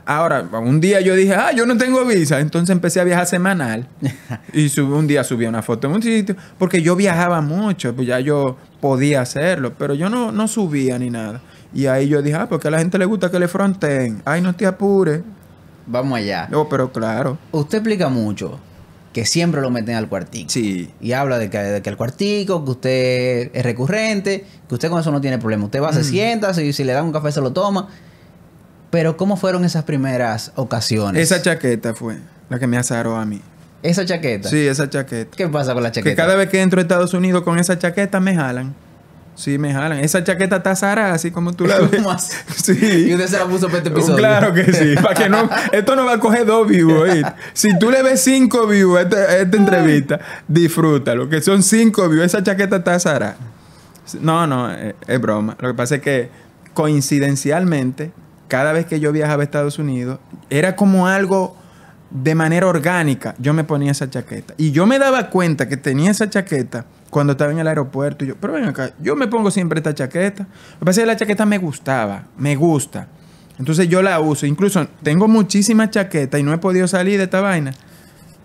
Ahora, un día yo dije, ah, yo no tengo visa. Entonces empecé a viajar semanal. y un día subí una foto en un sitio. Porque yo viajaba mucho, pues ya yo podía hacerlo. Pero yo no, no subía ni nada. Y ahí yo dije, ah, porque a la gente le gusta que le fronteen. Ay, no te apures vamos allá. No, pero claro. Usted explica mucho que siempre lo meten al cuartico. Sí. Y habla de que, de el cuartico, que usted es recurrente, que usted con eso no tiene problema. Usted va, se sienta, si, si le dan un café se lo toma. Pero ¿cómo fueron esas primeras ocasiones? Esa chaqueta fue la que me azaró a mí. ¿Esa chaqueta? Sí, esa chaqueta. ¿Qué pasa con la chaqueta? Que cada vez que entro a Estados Unidos con esa chaqueta me jalan. Sí, me jalan. Esa chaqueta está Sara, así como tú la ves. Sí. Y usted se la puso para este oh, episodio. Claro que sí. Para no, esto no va a coger dos views. Si tú le ves cinco views a este, esta, entrevista, disfrútalo. Que son cinco views. Esa chaqueta está Sara. No, no, es, eh, es broma. Lo que pasa es que coincidencialmente, cada vez que yo viajaba a Estados Unidos, era como algo de manera orgánica. Yo me ponía esa chaqueta. Y yo me daba cuenta que tenía esa chaqueta cuando estaba en el aeropuerto. yo, pero ven acá, yo me pongo siempre esta chaqueta. Lo que que la chaqueta me gustaba, me gusta. Entonces yo la uso. Incluso tengo muchísimas chaqueta y no he podido salir de esta vaina.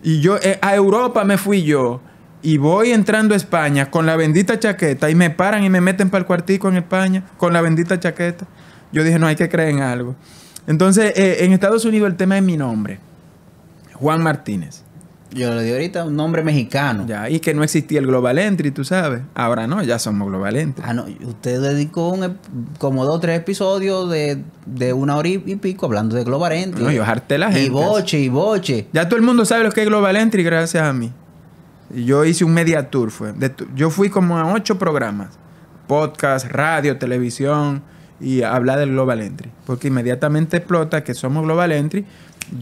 Y yo eh, a Europa me fui yo. Y voy entrando a España con la bendita chaqueta y me paran y me meten para el cuartico en España con la bendita chaqueta. Yo dije, no hay que creer en algo. Entonces, eh, en Estados Unidos el tema es mi nombre. Juan Martínez yo le di ahorita un nombre mexicano. Ya, y que no existía el Global Entry, tú sabes. Ahora no, ya somos Global Entry. Ah, no, usted dedicó un, como dos o tres episodios de, de, una hora y pico hablando de Global Entry. No, yo la gente. Y boche, y boche. Ya todo el mundo sabe lo que es Global Entry gracias a mí. Yo hice un media tour, fue. yo fui como a ocho programas. Podcast, radio, televisión y hablar del Global Entry. Porque inmediatamente explota que somos Global Entry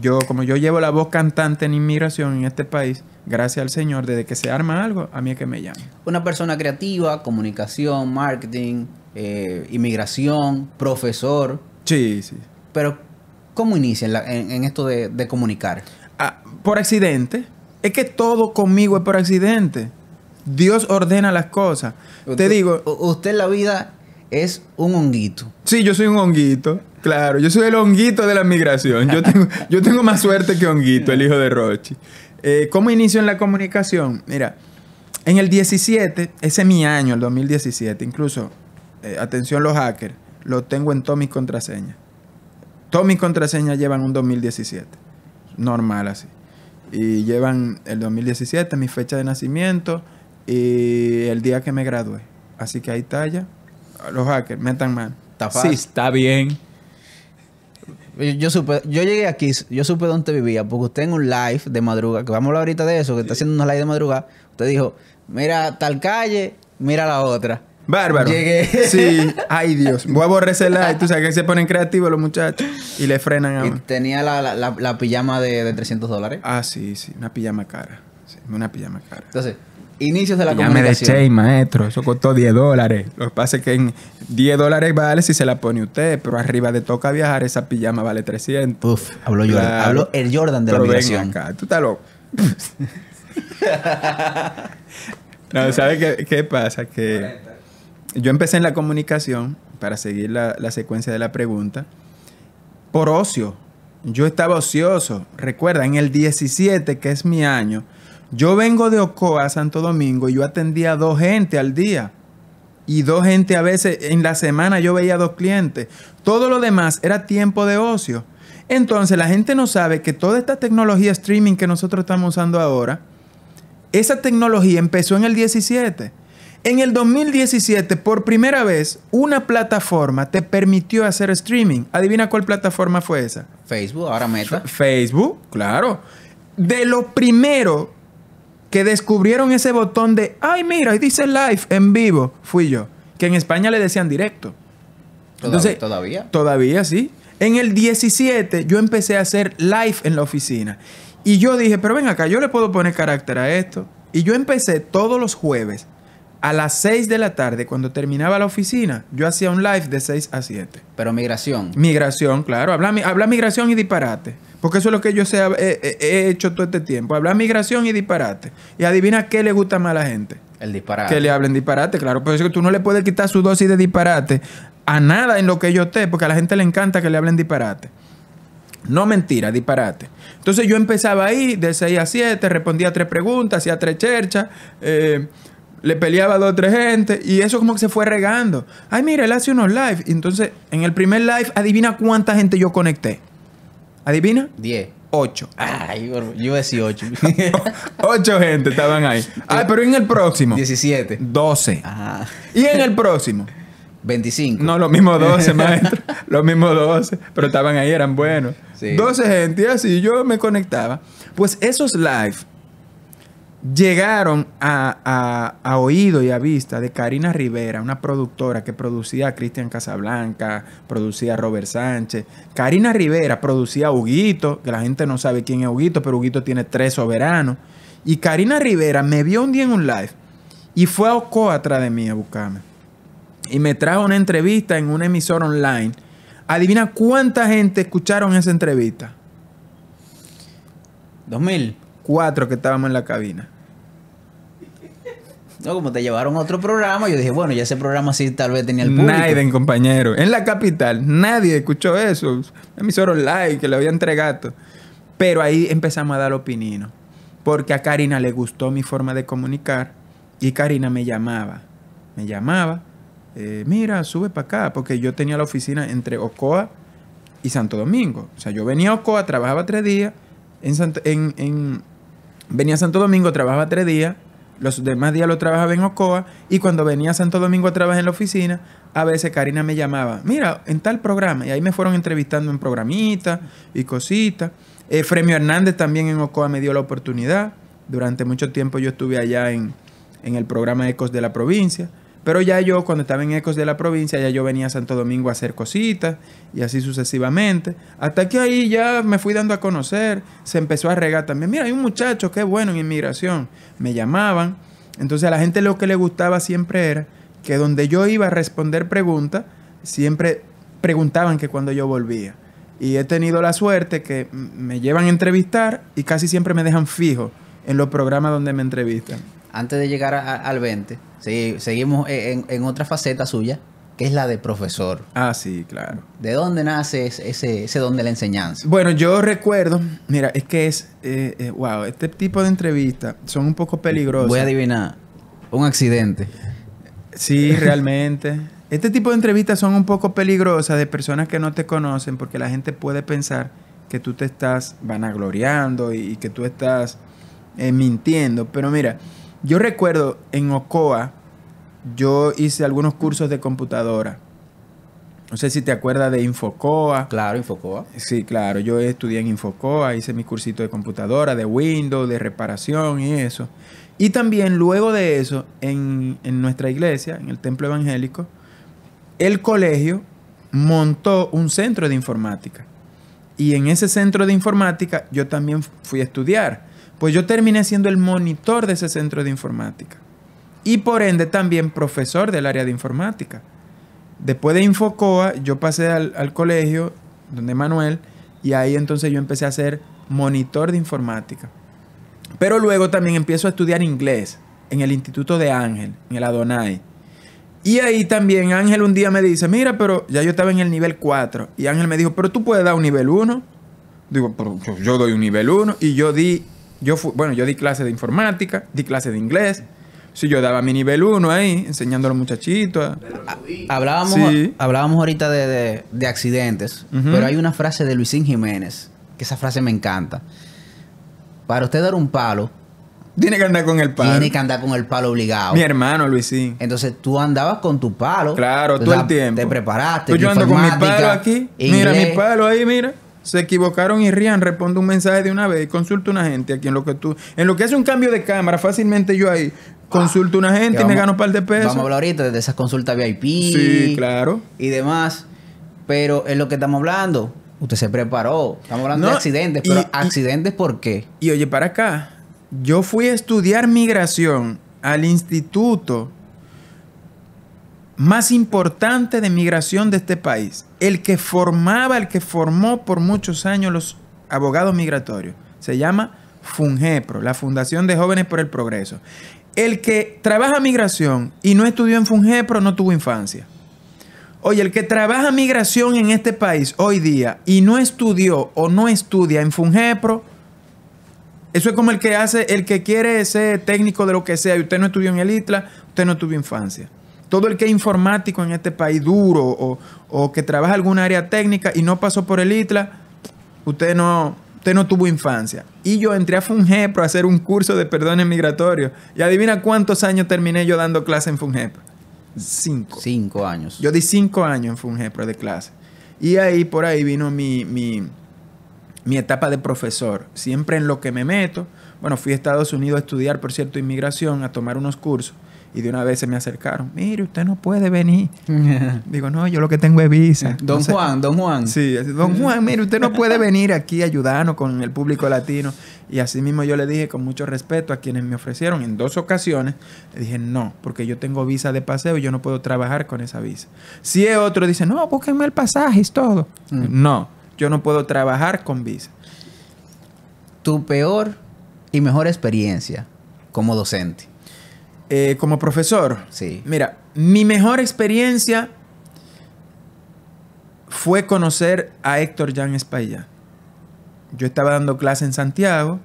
yo, como yo llevo la voz cantante en inmigración en este país, gracias al Señor, desde que se arma algo, a mí es que me llama. Una persona creativa, comunicación, marketing, eh, inmigración, profesor. Sí, sí. Pero, ¿cómo inicia en, esto de, comunicar? Ah, por accidente. Es que todo conmigo es por accidente. Dios ordena las cosas. Te digo. Usted en la vida es un honguito. Sí, yo soy un honguito. Claro, yo soy el honguito de la migración. Yo tengo, yo tengo más suerte que honguito, el hijo de Rochi. Eh, ¿Cómo inicio en la comunicación? Mira, en el 17, ese es mi año, el 2017, incluso, eh, atención los hackers, lo tengo en todas mis contraseñas. Todas mis contraseñas llevan un 2017, normal así. Y llevan el 2017, mi fecha de nacimiento y el día que me gradué. Así que ahí está ya los hackers, metan mal... Está fácil. Sí, está bien. Yo supe, yo llegué aquí, yo supe dónde vivía, porque usted en un live de madrugada, que vamos a hablar ahorita de eso, que está haciendo unos live de madrugada, usted dijo, mira tal calle, mira la otra. Bárbaro. Llegué. Sí, ay Dios. Voy a borrar ese live. Tú sabes que se ponen creativos los muchachos y le frenan a Y tenía la, pijama de, de 300 dólares. Ah, sí, sí, una pijama cara. Sí, una pijama cara. Entonces, Inicios de la comunicación. Ya me deché, maestro. Eso costó 10 dólares. Lo que pasa es que en 10 dólares vale si se la pone usted, pero arriba de toca viajar, esa pijama vale 300. Uf, habló el Jordan de la migración. Tú estás loco. no, ¿sabes qué, pasa? Que yo empecé en la comunicación, para seguir la, la secuencia de la pregunta, por ocio. Yo estaba ocioso. Recuerda, en el 17, que es mi año yo vengo de Ocoa, Santo Domingo, y yo atendía a dos gente al día. Y dos gente a veces en la semana yo veía dos clientes. Todo lo demás era tiempo de ocio. Entonces la gente no sabe que toda esta tecnología streaming que nosotros estamos usando ahora, esa tecnología empezó en el 17. En el 2017, por primera vez, una plataforma te permitió hacer streaming. Adivina cuál plataforma fue esa. Facebook, ahora meta. Facebook, claro. De lo primero que descubrieron ese botón de, ay, mira, ahí dice live en vivo, fui yo. Que en España le decían directo. ¿Todavía, Entonces, ¿Todavía? Todavía, sí. En el 17 yo empecé a hacer live en la oficina. Y yo dije, pero ven acá, yo le puedo poner carácter a esto. Y yo empecé todos los jueves a las 6 de la tarde, cuando terminaba la oficina, yo hacía un live de 6 a 7. Pero migración. Migración, claro. Habla, habla migración y disparate. Porque eso es lo que yo eh, eh, he, hecho todo este tiempo. Habla migración y disparate. Y adivina qué le gusta más a la gente. El disparate. Que le hablen disparate, claro. Pero eso que tú no le puedes quitar su dosis de disparate a nada en lo que yo esté, porque a la gente le encanta que le hablen disparate. No mentira, disparate. Entonces yo empezaba ahí de 6 a 7, respondía a tres preguntas, hacía tres cherchas. Eh, le peleaba a dos o tres gente y eso como que se fue regando. Ay, mira, él hace unos live. Entonces, en el primer live, adivina cuánta gente yo conecté. ¿Adivina? Diez. Ocho. Ay, yo decía ocho. ocho gente estaban ahí. Ay, pero en el próximo. Diecisiete. Doce. Ajá. Y en el próximo. 25. No, los mismos 12, maestro. Los mismos 12. Pero estaban ahí, eran buenos. Sí. 12 gente, y así yo me conectaba. Pues esos live llegaron a, oído y a vista de Karina Rivera, una productora que producía a Cristian Casablanca, producía a Robert Sánchez. Karina Rivera producía a Huguito, que la gente no sabe quién es Huguito, pero Huguito tiene tres soberanos. Y Karina Rivera me vio un día en un live y fue a Oco atrás de mí a buscarme. Y me trajo una entrevista en un emisor online. Adivina cuánta gente escucharon esa entrevista. mil cuatro que estábamos en la cabina. No, como te llevaron a otro programa, yo dije, bueno, ya ese programa sí tal vez tenía el público. Nadie, compañero. En la capital, nadie escuchó eso. Emisor online que le había entregado. Pero ahí empezamos a dar opinión. Porque a Karina le gustó mi forma de comunicar. Y Karina me llamaba. Me llamaba. Eh, mira, sube para acá. Porque yo tenía la oficina entre Ocoa y Santo Domingo. O sea, yo venía a Ocoa, trabajaba tres días. en, venía a Santo Domingo, trabajaba tres días, los demás días lo trabajaba en Ocoa y cuando venía a Santo Domingo a trabajar en la oficina, a veces Karina me llamaba, mira, en tal programa, y ahí me fueron entrevistando en programitas y cositas. Eh, Fremio Hernández también en Ocoa me dio la oportunidad. Durante mucho tiempo yo estuve allá en, en el programa Ecos de la provincia. Pero ya yo, cuando estaba en Ecos de la provincia, ya yo venía a Santo Domingo a hacer cositas y así sucesivamente. Hasta que ahí ya me fui dando a conocer, se empezó a regar también. Mira, hay un muchacho que es bueno en inmigración. Me llamaban. Entonces a la gente lo que le gustaba siempre era que donde yo iba a responder preguntas, siempre preguntaban que cuando yo volvía. Y he tenido la suerte que me llevan a entrevistar y casi siempre me dejan fijo en los programas donde me entrevistan. Antes de llegar al 20, Sí, seguimos e-, en, otra faceta suya, que es la de profesor. Ah, sí, claro. ¿De dónde nace ese, ese don de la enseñanza? Bueno, yo recuerdo, mira, es que es, eh, wow, eh, este tipo de entrevistas son un poco peligrosas. Voy a adivinar, un accidente. Sí, realmente. Este tipo de entrevistas son un poco peligrosas de personas que no te conocen porque la gente puede pensar que tú te estás vanagloriando y, que tú estás eh, mintiendo. Pero mira, yo recuerdo en Ocoa, yo hice algunos cursos de computadora. No sé si te acuerdas de Infocoa. Claro, Infocoa. Sí, claro. Yo estudié en Infocoa, hice mi cursito de computadora, de Windows, de reparación y eso. Y también luego de eso, en, en nuestra iglesia, en el templo evangélico, el colegio montó un centro de informática. Y en ese centro de informática yo también fui a estudiar. Pues yo terminé siendo el monitor de ese centro de informática y por ende también profesor del área de informática. Después de Infocoa, yo pasé al, colegio donde Manuel y ahí entonces yo empecé a ser monitor de informática. Pero luego también empiezo a estudiar inglés en el Instituto de Ángel, en el Adonai. Y ahí también Ángel un día me dice, mira, pero ya yo estaba en el nivel 4. Y Ángel me dijo, pero tú puedes dar un nivel 1. Digo, pero yo, doy un nivel 1 y yo di yo fui, bueno, yo di clase de informática, di clase de inglés. si yo daba mi nivel 1 ahí, enseñando a los muchachitos. Hablábamos, hablábamos ahorita de, accidentes, pero hay una frase de Luisín Jiménez, que esa frase me encanta. Para usted dar un palo, tiene que andar con el palo. Tiene que andar con el palo obligado. Mi hermano, Luisín. Entonces tú andabas con tu palo. Claro, todo el tiempo. Te preparaste. Pues yo ando con mi palo aquí. Mira mi palo ahí, mira se equivocaron y Rian responde un mensaje de una vez y consulta una gente aquí en lo que tú en lo que hace un cambio de cámara fácilmente yo ahí consulto una gente y me gano un par de pesos vamos a hablar ahorita de esas consultas VIP sí claro y demás pero es lo que estamos hablando usted se preparó estamos hablando de accidentes pero accidentes por qué y oye para acá yo fui a estudiar migración al instituto más importante de migración de este país, el que formaba, el que formó por muchos años los abogados migratorios, se llama FUNGEPRO, la Fundación de Jóvenes por el Progreso. El que trabaja migración y no estudió en FUNGEPRO no tuvo infancia. Oye, el que trabaja migración en este país hoy día y no estudió o no estudia en FUNGEPRO, eso es como el que hace, el que quiere ser técnico de lo que sea y usted no estudió en el ITLA, usted no tuvo infancia todo el que es informático en este país duro o, que trabaja en alguna área técnica y no pasó por el ITLA, usted no, no tuvo infancia. Y yo entré a FUNGEPRO a hacer un curso de perdones migratorios. Y adivina cuántos años terminé yo dando clase en FUNGEPRO. Cinco. Cinco años. Yo di cinco años en FUNGEPRO de clase. Y ahí por ahí vino mi, mi etapa de profesor. Siempre en lo que me meto. Bueno, fui a Estados Unidos a estudiar, por cierto, inmigración, a tomar unos cursos. Y de una vez se me acercaron, mire, usted no puede venir. Digo, no, yo lo que tengo es visa. Don Juan, don Juan. Sí, don Juan, mire, usted no puede venir aquí a ayudarnos con el público latino. Y así mismo yo le dije con mucho respeto a quienes me ofrecieron en dos ocasiones, le dije, no, porque yo tengo visa de paseo y yo no puedo trabajar con esa visa. Si es otro, dice, no, búsquenme el pasaje y todo. Mm. No, yo no puedo trabajar con visa. Tu peor y mejor experiencia como docente. Eh, como profesor. Sí. Mira, mi mejor experiencia fue conocer a Héctor Jan españa Yo estaba dando clase en Santiago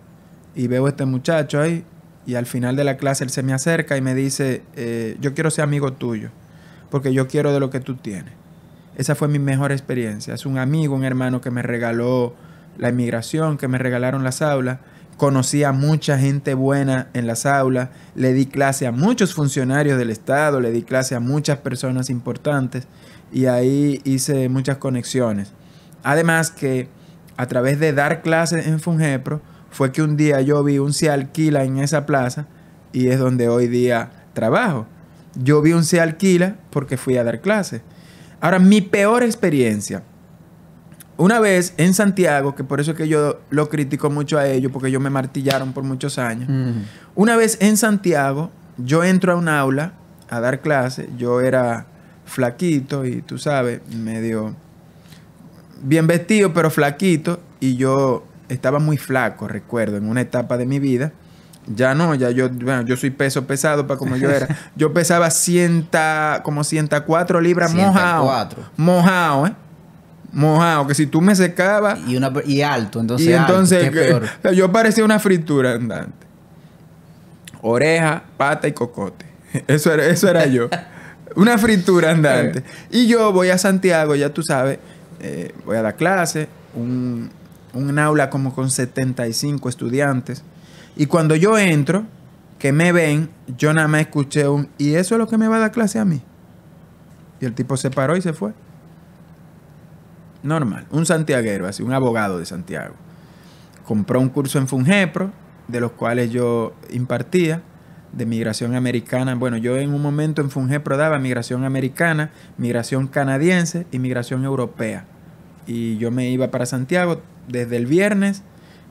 y veo a este muchacho ahí y al final de la clase él se me acerca y me dice, eh, yo quiero ser amigo tuyo porque yo quiero de lo que tú tienes. Esa fue mi mejor experiencia. Es un amigo, un hermano que me regaló la inmigración, que me regalaron las aulas conocí a mucha gente buena en las aulas, le di clase a muchos funcionarios del Estado, le di clase a muchas personas importantes y ahí hice muchas conexiones. Además que a través de dar clases en Fungepro fue que un día yo vi un se alquila en esa plaza y es donde hoy día trabajo. Yo vi un se alquila porque fui a dar clases. Ahora, mi peor experiencia una vez en Santiago, que por eso es que yo lo critico mucho a ellos, porque ellos me martillaron por muchos años. Una vez en Santiago, yo entro a un aula a dar clase. Yo era flaquito y tú sabes, medio bien vestido, pero flaquito. Y yo estaba muy flaco, recuerdo, en una etapa de mi vida. Ya no, ya yo, bueno, yo soy peso pesado para como yo era. Yo pesaba cienta, como 104 libras mojado. Mojado, ¿eh? mojado, que si tú me secabas. Y, una, alto, entonces. Y entonces yo parecía una fritura andante. Oreja, pata y cocote. Eso era, eso era yo. Una fritura andante. Y yo voy a Santiago, ya tú sabes, eh, voy a dar clase, un, un aula como con 75 estudiantes. Y cuando yo entro, que me ven, yo nada más escuché un, ¿y eso es lo que me va a dar clase a mí? Y el tipo se paró y se fue normal, un santiaguero, así, un abogado de Santiago. Compró un curso en Fungepro, de los cuales yo impartía, de migración americana. Bueno, yo en un momento en Fungepro daba migración americana, migración canadiense y migración europea. Y yo me iba para Santiago desde el viernes,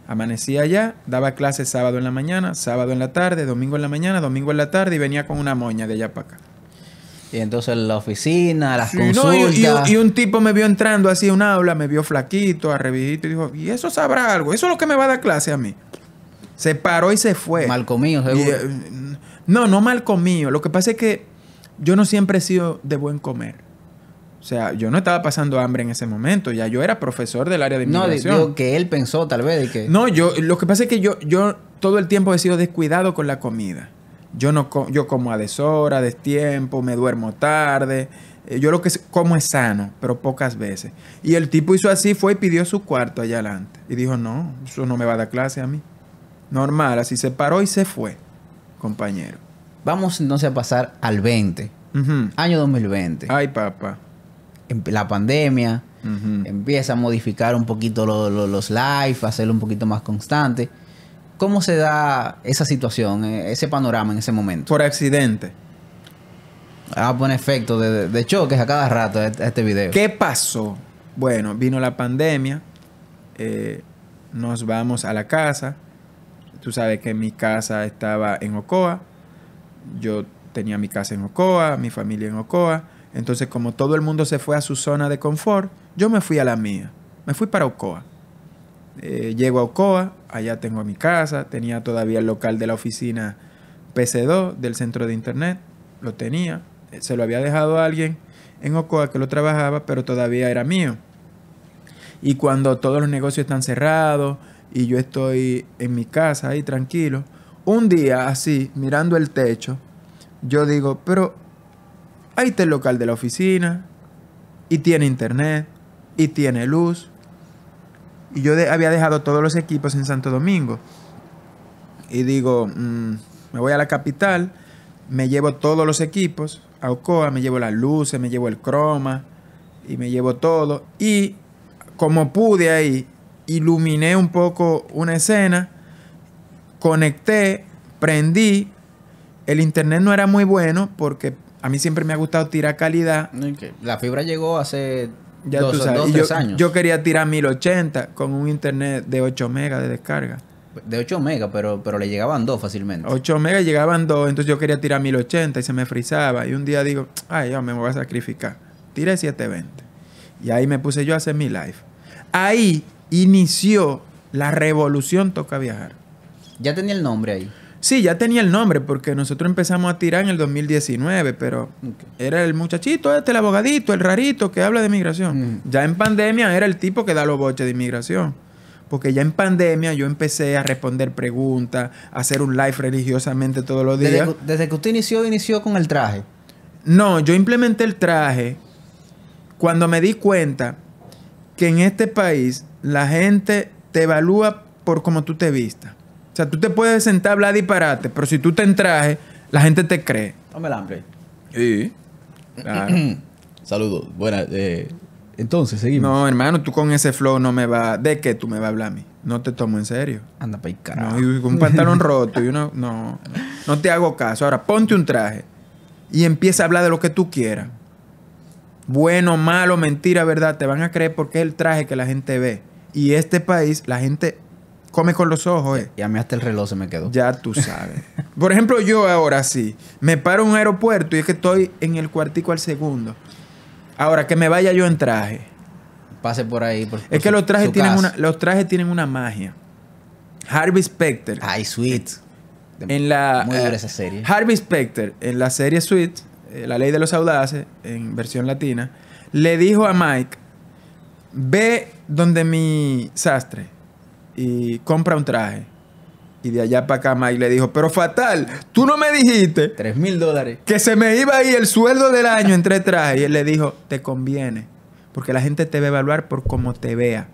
amanecía allá, daba clases sábado en la mañana, sábado en la tarde, domingo en la mañana, domingo en la tarde y venía con una moña de allá para acá. Y entonces la oficina, las consultas. y, un tipo me vio entrando así a un aula, me vio flaquito, arrebidito y dijo, ¿y eso sabrá algo? Eso es lo que me va a dar clase a mí. Se paró y se fue. Mal comido, seguro. Eh, no, no mal comido. Lo que pasa es que yo no siempre he sido de buen comer. O sea, yo no estaba pasando hambre en ese momento. Ya yo era profesor del área de inmigración. No, digo que él pensó tal vez que... No, yo... Lo que pasa es que yo, yo todo el tiempo he sido descuidado con la comida. Yo, no, yo como a deshora, destiempo, me duermo tarde. Eh, yo lo que como es sano, pero pocas veces. Y el tipo hizo así, fue y pidió su cuarto allá adelante. Y dijo, no, eso no me va a dar clase a mí. Normal, así se paró y se fue, compañero. Vamos entonces a pasar al 20. Año 2020. Ay, papá. Em, la pandemia. Empieza a modificar un poquito los los live, hacerlo un poquito más constante. ¿Cómo se da esa situación, eh, ese panorama en ese momento? Por accidente. Ah, buen efecto de, choques a cada rato eh, este video. ¿Qué pasó? Bueno, vino la pandemia, eh, nos vamos a la casa. Tú sabes que mi casa estaba en Ocoa, yo tenía mi casa en Ocoa, mi familia en Ocoa. Entonces, como todo el mundo se fue a su zona de confort, yo me fui a la mía, me fui para Ocoa. Eh, llego a Ocoa, allá tengo mi casa, tenía todavía el local de la oficina PC2 del centro de internet, lo tenía, eh, se lo había dejado a alguien en Ocoa que lo trabajaba, pero todavía era mío. Y cuando todos los negocios están cerrados y yo estoy en mi casa ahí tranquilo, un día así, mirando el techo, yo digo, pero ahí está el local de la oficina, y tiene internet, y tiene luz, y yo había dejado todos los equipos en Santo Domingo. Y digo, mm, me voy a la capital, me llevo todos los equipos, a Ocoa, me llevo las luces, me llevo el croma, y me llevo todo. Y como pude ahí, iluminé un poco una escena, conecté, prendí. El internet no era muy bueno porque a mí siempre me ha gustado tirar calidad. La fibra llegó hace ya tú sabes. yo, quería tirar 1080 con un internet de 8 megas de descarga. De 8 megas, pero, pero le llegaban dos fácilmente. 8 megas llegaban dos, entonces yo quería tirar 1080 y se me frizaba. Y un día digo, ay, yo me voy a sacrificar. Tire 720. Y ahí me puse yo a hacer mi live. Ahí inició la revolución Toca Viajar. Ya tenía el nombre ahí. Sí, ya tenía el nombre porque nosotros empezamos a tirar en el 2019, pero era el muchachito este, el abogadito, el rarito que habla de inmigración. Ya en pandemia era el tipo que da los boches de inmigración. Porque ya en pandemia yo empecé a responder preguntas, a hacer un live religiosamente todos los días. Desde desde que usted inició, inició con el traje. No, yo implementé el traje cuando me di cuenta que en este país la gente te evalúa por cómo tú te vistas. O sea, tú te puedes sentar, hablar y pararte, pero si tú te entrajes, la gente te cree. Dame el hambre. Sí. Claro. Saludos. Bueno, eh, entonces seguimos. No, hermano, tú con ese flow no me va. ¿De qué tú me vas a hablar a mí? No te tomo en serio. Anda pa' carajo. No, y un pantalón roto y No, no te hago caso. Ahora ponte un traje y empieza a hablar de lo que tú quieras. Bueno, malo, mentira, verdad. Te van a creer porque es el traje que la gente ve. Y este país, la gente Come con los ojos, eh. Y a mí hasta el reloj se me quedó. Ya tú sabes. Por ejemplo, yo ahora sí, me paro en un aeropuerto y es que estoy en el cuartico al segundo. Ahora, que me vaya yo en traje. Pase por ahí. Por, es que los, trajes tienen una, los trajes tienen una magia. Harvey Specter. Ay, sweet. Eh, en la, Muy buena eh, esa serie. Harvey Specter, en la serie Sweet, eh, La Ley de los Audaces, en versión latina, le dijo a Mike, ve donde mi sastre y compra un traje. Y de allá para acá Mike le dijo, pero fatal, tú no me dijiste. Tres mil dólares. Que se me iba ahí el sueldo del año entre trajes. Y él le dijo, te conviene. Porque la gente te va a evaluar por cómo te vea.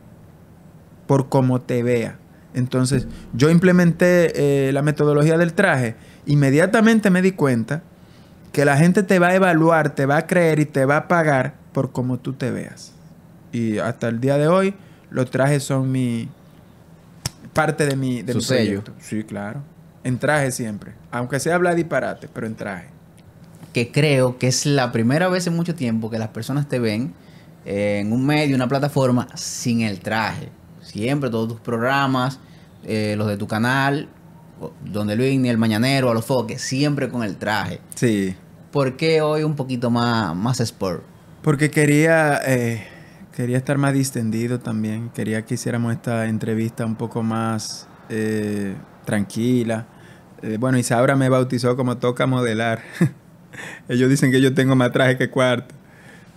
Por cómo te vea. Entonces, yo implementé eh, la metodología del traje. Inmediatamente me di cuenta que la gente te va a evaluar, te va a creer y te va a pagar por cómo tú te veas. Y hasta el día de hoy, los trajes son mi, parte de mi, de mi sello. Sí, claro. En traje siempre. Aunque sea hablar disparate, pero en traje. Que creo que es la primera vez en mucho tiempo que las personas te ven eh, en un medio, una plataforma, sin el traje. Siempre todos tus programas, eh, los de tu canal, donde Luis ni el mañanero, a los foques, siempre con el traje. Sí. ¿Por qué hoy un poquito más, más sport? Porque quería eh, Quería estar más distendido también, quería que hiciéramos esta entrevista un poco más eh, tranquila. Eh, bueno, Isaura me bautizó como toca modelar. Ellos dicen que yo tengo más traje que cuarto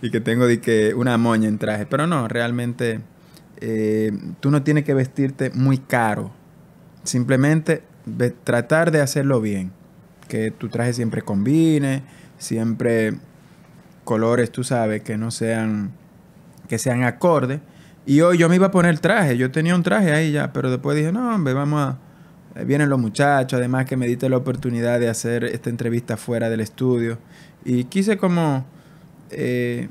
y que tengo de que una moña en traje, pero no, realmente eh, tú no tienes que vestirte muy caro, simplemente tratar de hacerlo bien, que tu traje siempre combine, siempre colores, tú sabes, que no sean que sean acordes. Y hoy yo me iba a poner traje, yo tenía un traje ahí ya, pero después dije, no, hombre, vamos a... Eh, vienen los muchachos, además que me diste la oportunidad de hacer esta entrevista fuera del estudio. Y quise como eh,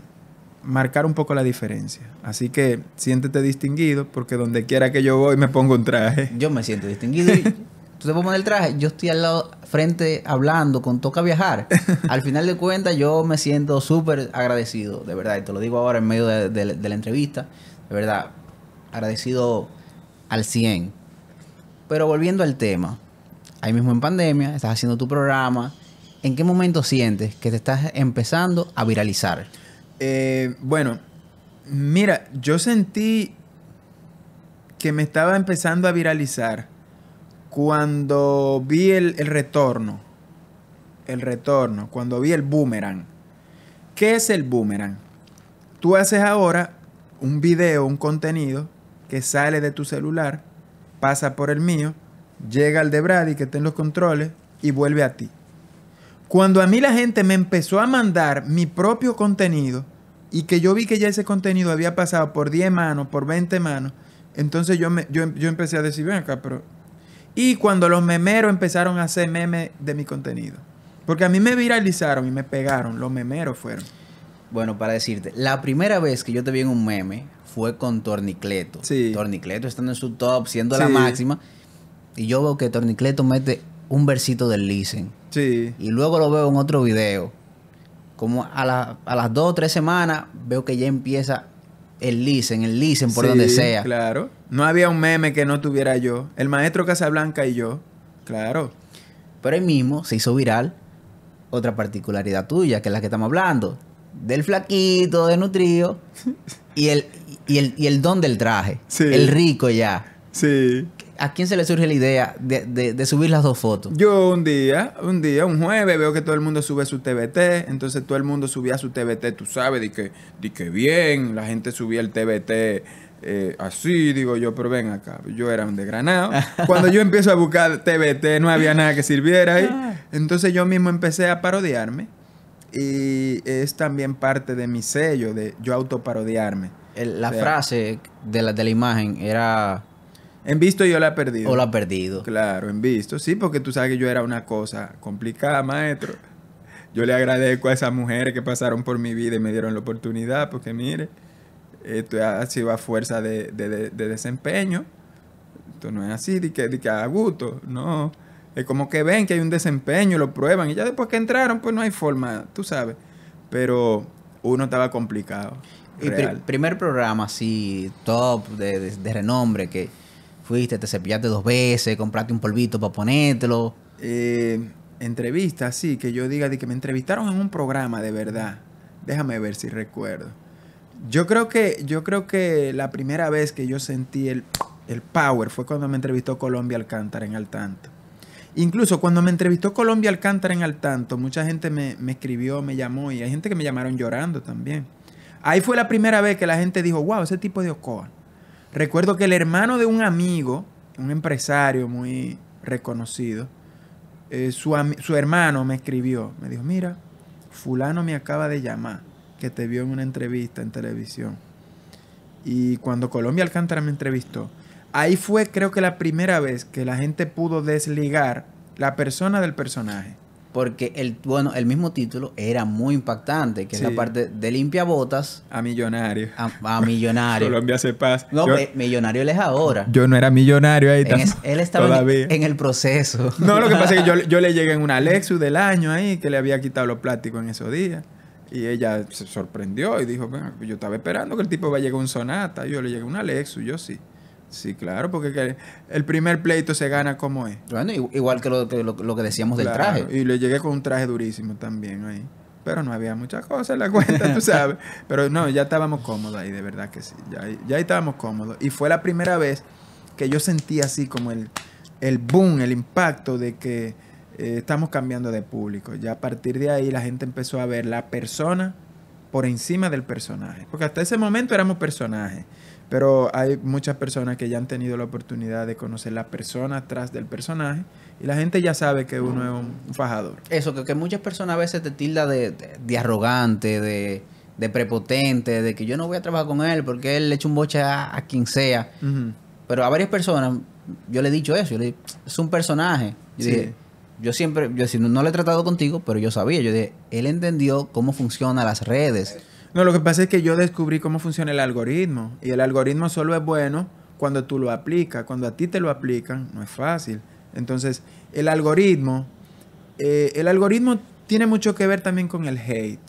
marcar un poco la diferencia. Así que siéntete distinguido, porque donde quiera que yo voy me pongo un traje. Yo me siento distinguido tú te puedes el traje, yo estoy al lado, frente, hablando con Toca Viajar. al final de cuentas, yo me siento súper agradecido, de verdad, y te lo digo ahora en medio de, la entrevista, de verdad, agradecido al 100. Pero volviendo al tema, ahí mismo en pandemia, estás haciendo tu programa, ¿en qué momento sientes que te estás empezando a viralizar? Eh, bueno, mira, yo sentí que me estaba empezando a viralizar cuando vi el, retorno, el retorno, cuando vi el boomerang, ¿qué es el boomerang? Tú haces ahora un video, un contenido que sale de tu celular, pasa por el mío, llega al de Brady que está en los controles y vuelve a ti. Cuando a mí la gente me empezó a mandar mi propio contenido y que yo vi que ya ese contenido había pasado por 10 manos, por 20 manos, entonces yo, me, yo, yo empecé a decir, ven acá, pero y cuando los memeros empezaron a hacer memes de mi contenido. Porque a mí me viralizaron y me pegaron, los memeros fueron. Bueno, para decirte, la primera vez que yo te vi en un meme fue con Tornicleto. Sí. Tornicleto estando en su top, siendo la máxima. Y yo veo que Tornicleto mete un versito del Listen. Sí. Y luego lo veo en otro video. Como a, a las dos o tres semanas veo que ya empieza el licen, el licen por donde sea. Claro. No había un meme que no tuviera yo. El maestro Casablanca y yo. Claro. Pero ahí mismo se hizo viral otra particularidad tuya, que es la que estamos hablando. Del flaquito, de y el, y el, y el don del traje. El rico ya. Sí. ¿A quién se le surge la idea de, subir las dos fotos? Yo un día, un día, un jueves, veo que todo el mundo sube su TBT. Entonces todo el mundo subía su TBT, tú sabes, de que, que bien. La gente subía el TBT eh, así, digo yo, pero ven acá. Yo era un desgranado. Cuando yo empiezo a buscar TBT, no había nada que sirviera ahí. Ah. Entonces yo mismo empecé a parodiarme. Y es también parte de mi sello, de yo autoparodiarme. la frase de la, de la imagen era en visto yo la he perdido. O la he perdido. Claro, en visto. Sí, porque tú sabes que yo era una cosa complicada, maestro. Yo le agradezco a esas mujeres que pasaron por mi vida y me dieron la oportunidad, porque mire, esto ha sido a fuerza de, desempeño. Esto no es así, de que, de a gusto, no. Es como que ven que hay un desempeño, lo prueban, y ya después que entraron, pues no hay forma, tú sabes. Pero uno estaba complicado. primer programa así, top, de, de renombre, que Fuiste, te cepillaste dos veces, compraste un polvito para ponértelo. Entrevista, eh, entrevistas, sí, que yo diga de que me entrevistaron en un programa de verdad. Déjame ver si recuerdo. Yo creo que, yo creo que la primera vez que yo sentí el, power fue cuando me entrevistó Colombia Alcántara en Al Tanto. Incluso cuando me entrevistó Colombia Alcántara en Al Tanto, mucha gente me, me escribió, me llamó y hay gente que me llamaron llorando también. Ahí fue la primera vez que la gente dijo, wow, ese tipo de Ocoa. Recuerdo que el hermano de un amigo, un empresario muy reconocido, eh, su, su hermano me escribió, me dijo, mira, fulano me acaba de llamar, que te vio en una entrevista en televisión. Y cuando Colombia Alcántara me entrevistó, ahí fue creo que la primera vez que la gente pudo desligar la persona del personaje porque el, bueno, el mismo título era muy impactante, que es la parte de limpia botas. A millonario. A, millonario. Colombia se pasa. No, eh, millonario él es ahora. Yo no era millonario ahí él estaba En, el proceso. No, lo que pasa es que yo, le llegué en una Lexus del año ahí, que le había quitado los plásticos en esos días. Y ella se sorprendió y dijo, bueno, yo estaba esperando que el tipo va a llegar un Sonata. Yo le llegué una Lexus, yo sí. Sí, claro, porque el primer pleito se gana como es. Bueno, igual que lo que, decíamos del traje. Y le llegué con un traje durísimo también ahí. Pero no había muchas cosas en la cuenta, tú sabes. Pero no, ya estábamos cómodos ahí, de verdad que sí. Ya, ya estábamos cómodos. Y fue la primera vez que yo sentí así como el, boom, el impacto de que eh, estamos cambiando de público. Ya a partir de ahí la gente empezó a ver la persona por encima del personaje. Porque hasta ese momento éramos personajes. Pero hay muchas personas que ya han tenido la oportunidad de conocer la persona atrás del personaje y la gente ya sabe que uno es un, fajador. Eso, que, muchas personas a veces te tilda de, arrogante, de, prepotente, de que yo no voy a trabajar con él porque él le echa un boche a, quien sea. Pero a varias personas yo le he dicho eso, yo le, es un personaje. Yo yo siempre, yo no, le he tratado contigo, pero yo sabía, yo dije, él entendió cómo funcionan las redes no, lo que pasa es que yo descubrí cómo funciona el algoritmo. Y el algoritmo solo es bueno cuando tú lo aplicas. Cuando a ti te lo aplican, no es fácil. Entonces, el algoritmo, eh, el algoritmo tiene mucho que ver también con el hate.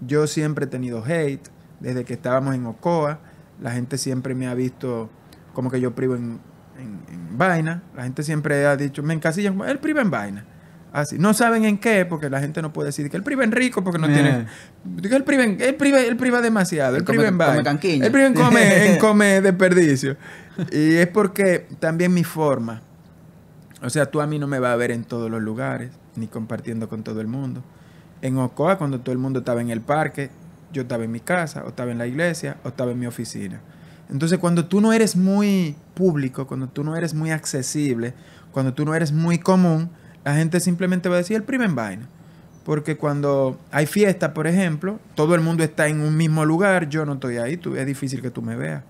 Yo siempre he tenido hate. Desde que estábamos en Ocoa, la gente siempre me ha visto como que yo privo en, en, vaina. La gente siempre ha dicho, me encasillan, él priva en vaina. Así. No saben en qué, porque la gente no puede decir que el priven rico, porque no tiene. Eh. El priven, el el priva demasiado, el, priven va. El priven come, desperdicio. Y es porque también mi forma. O sea, tú a mí no me vas a ver en todos los lugares, ni compartiendo con todo el mundo. En Ocoa, cuando todo el mundo estaba en el parque, yo estaba en mi casa, o estaba en la iglesia, o estaba en mi oficina. Entonces, cuando tú no eres muy público, cuando tú no eres muy accesible, cuando tú no eres muy común, la gente simplemente va a decir el primer vaina. Porque cuando hay fiesta, por ejemplo, todo el mundo está en un mismo lugar, yo no estoy ahí, tú, es difícil que tú me veas.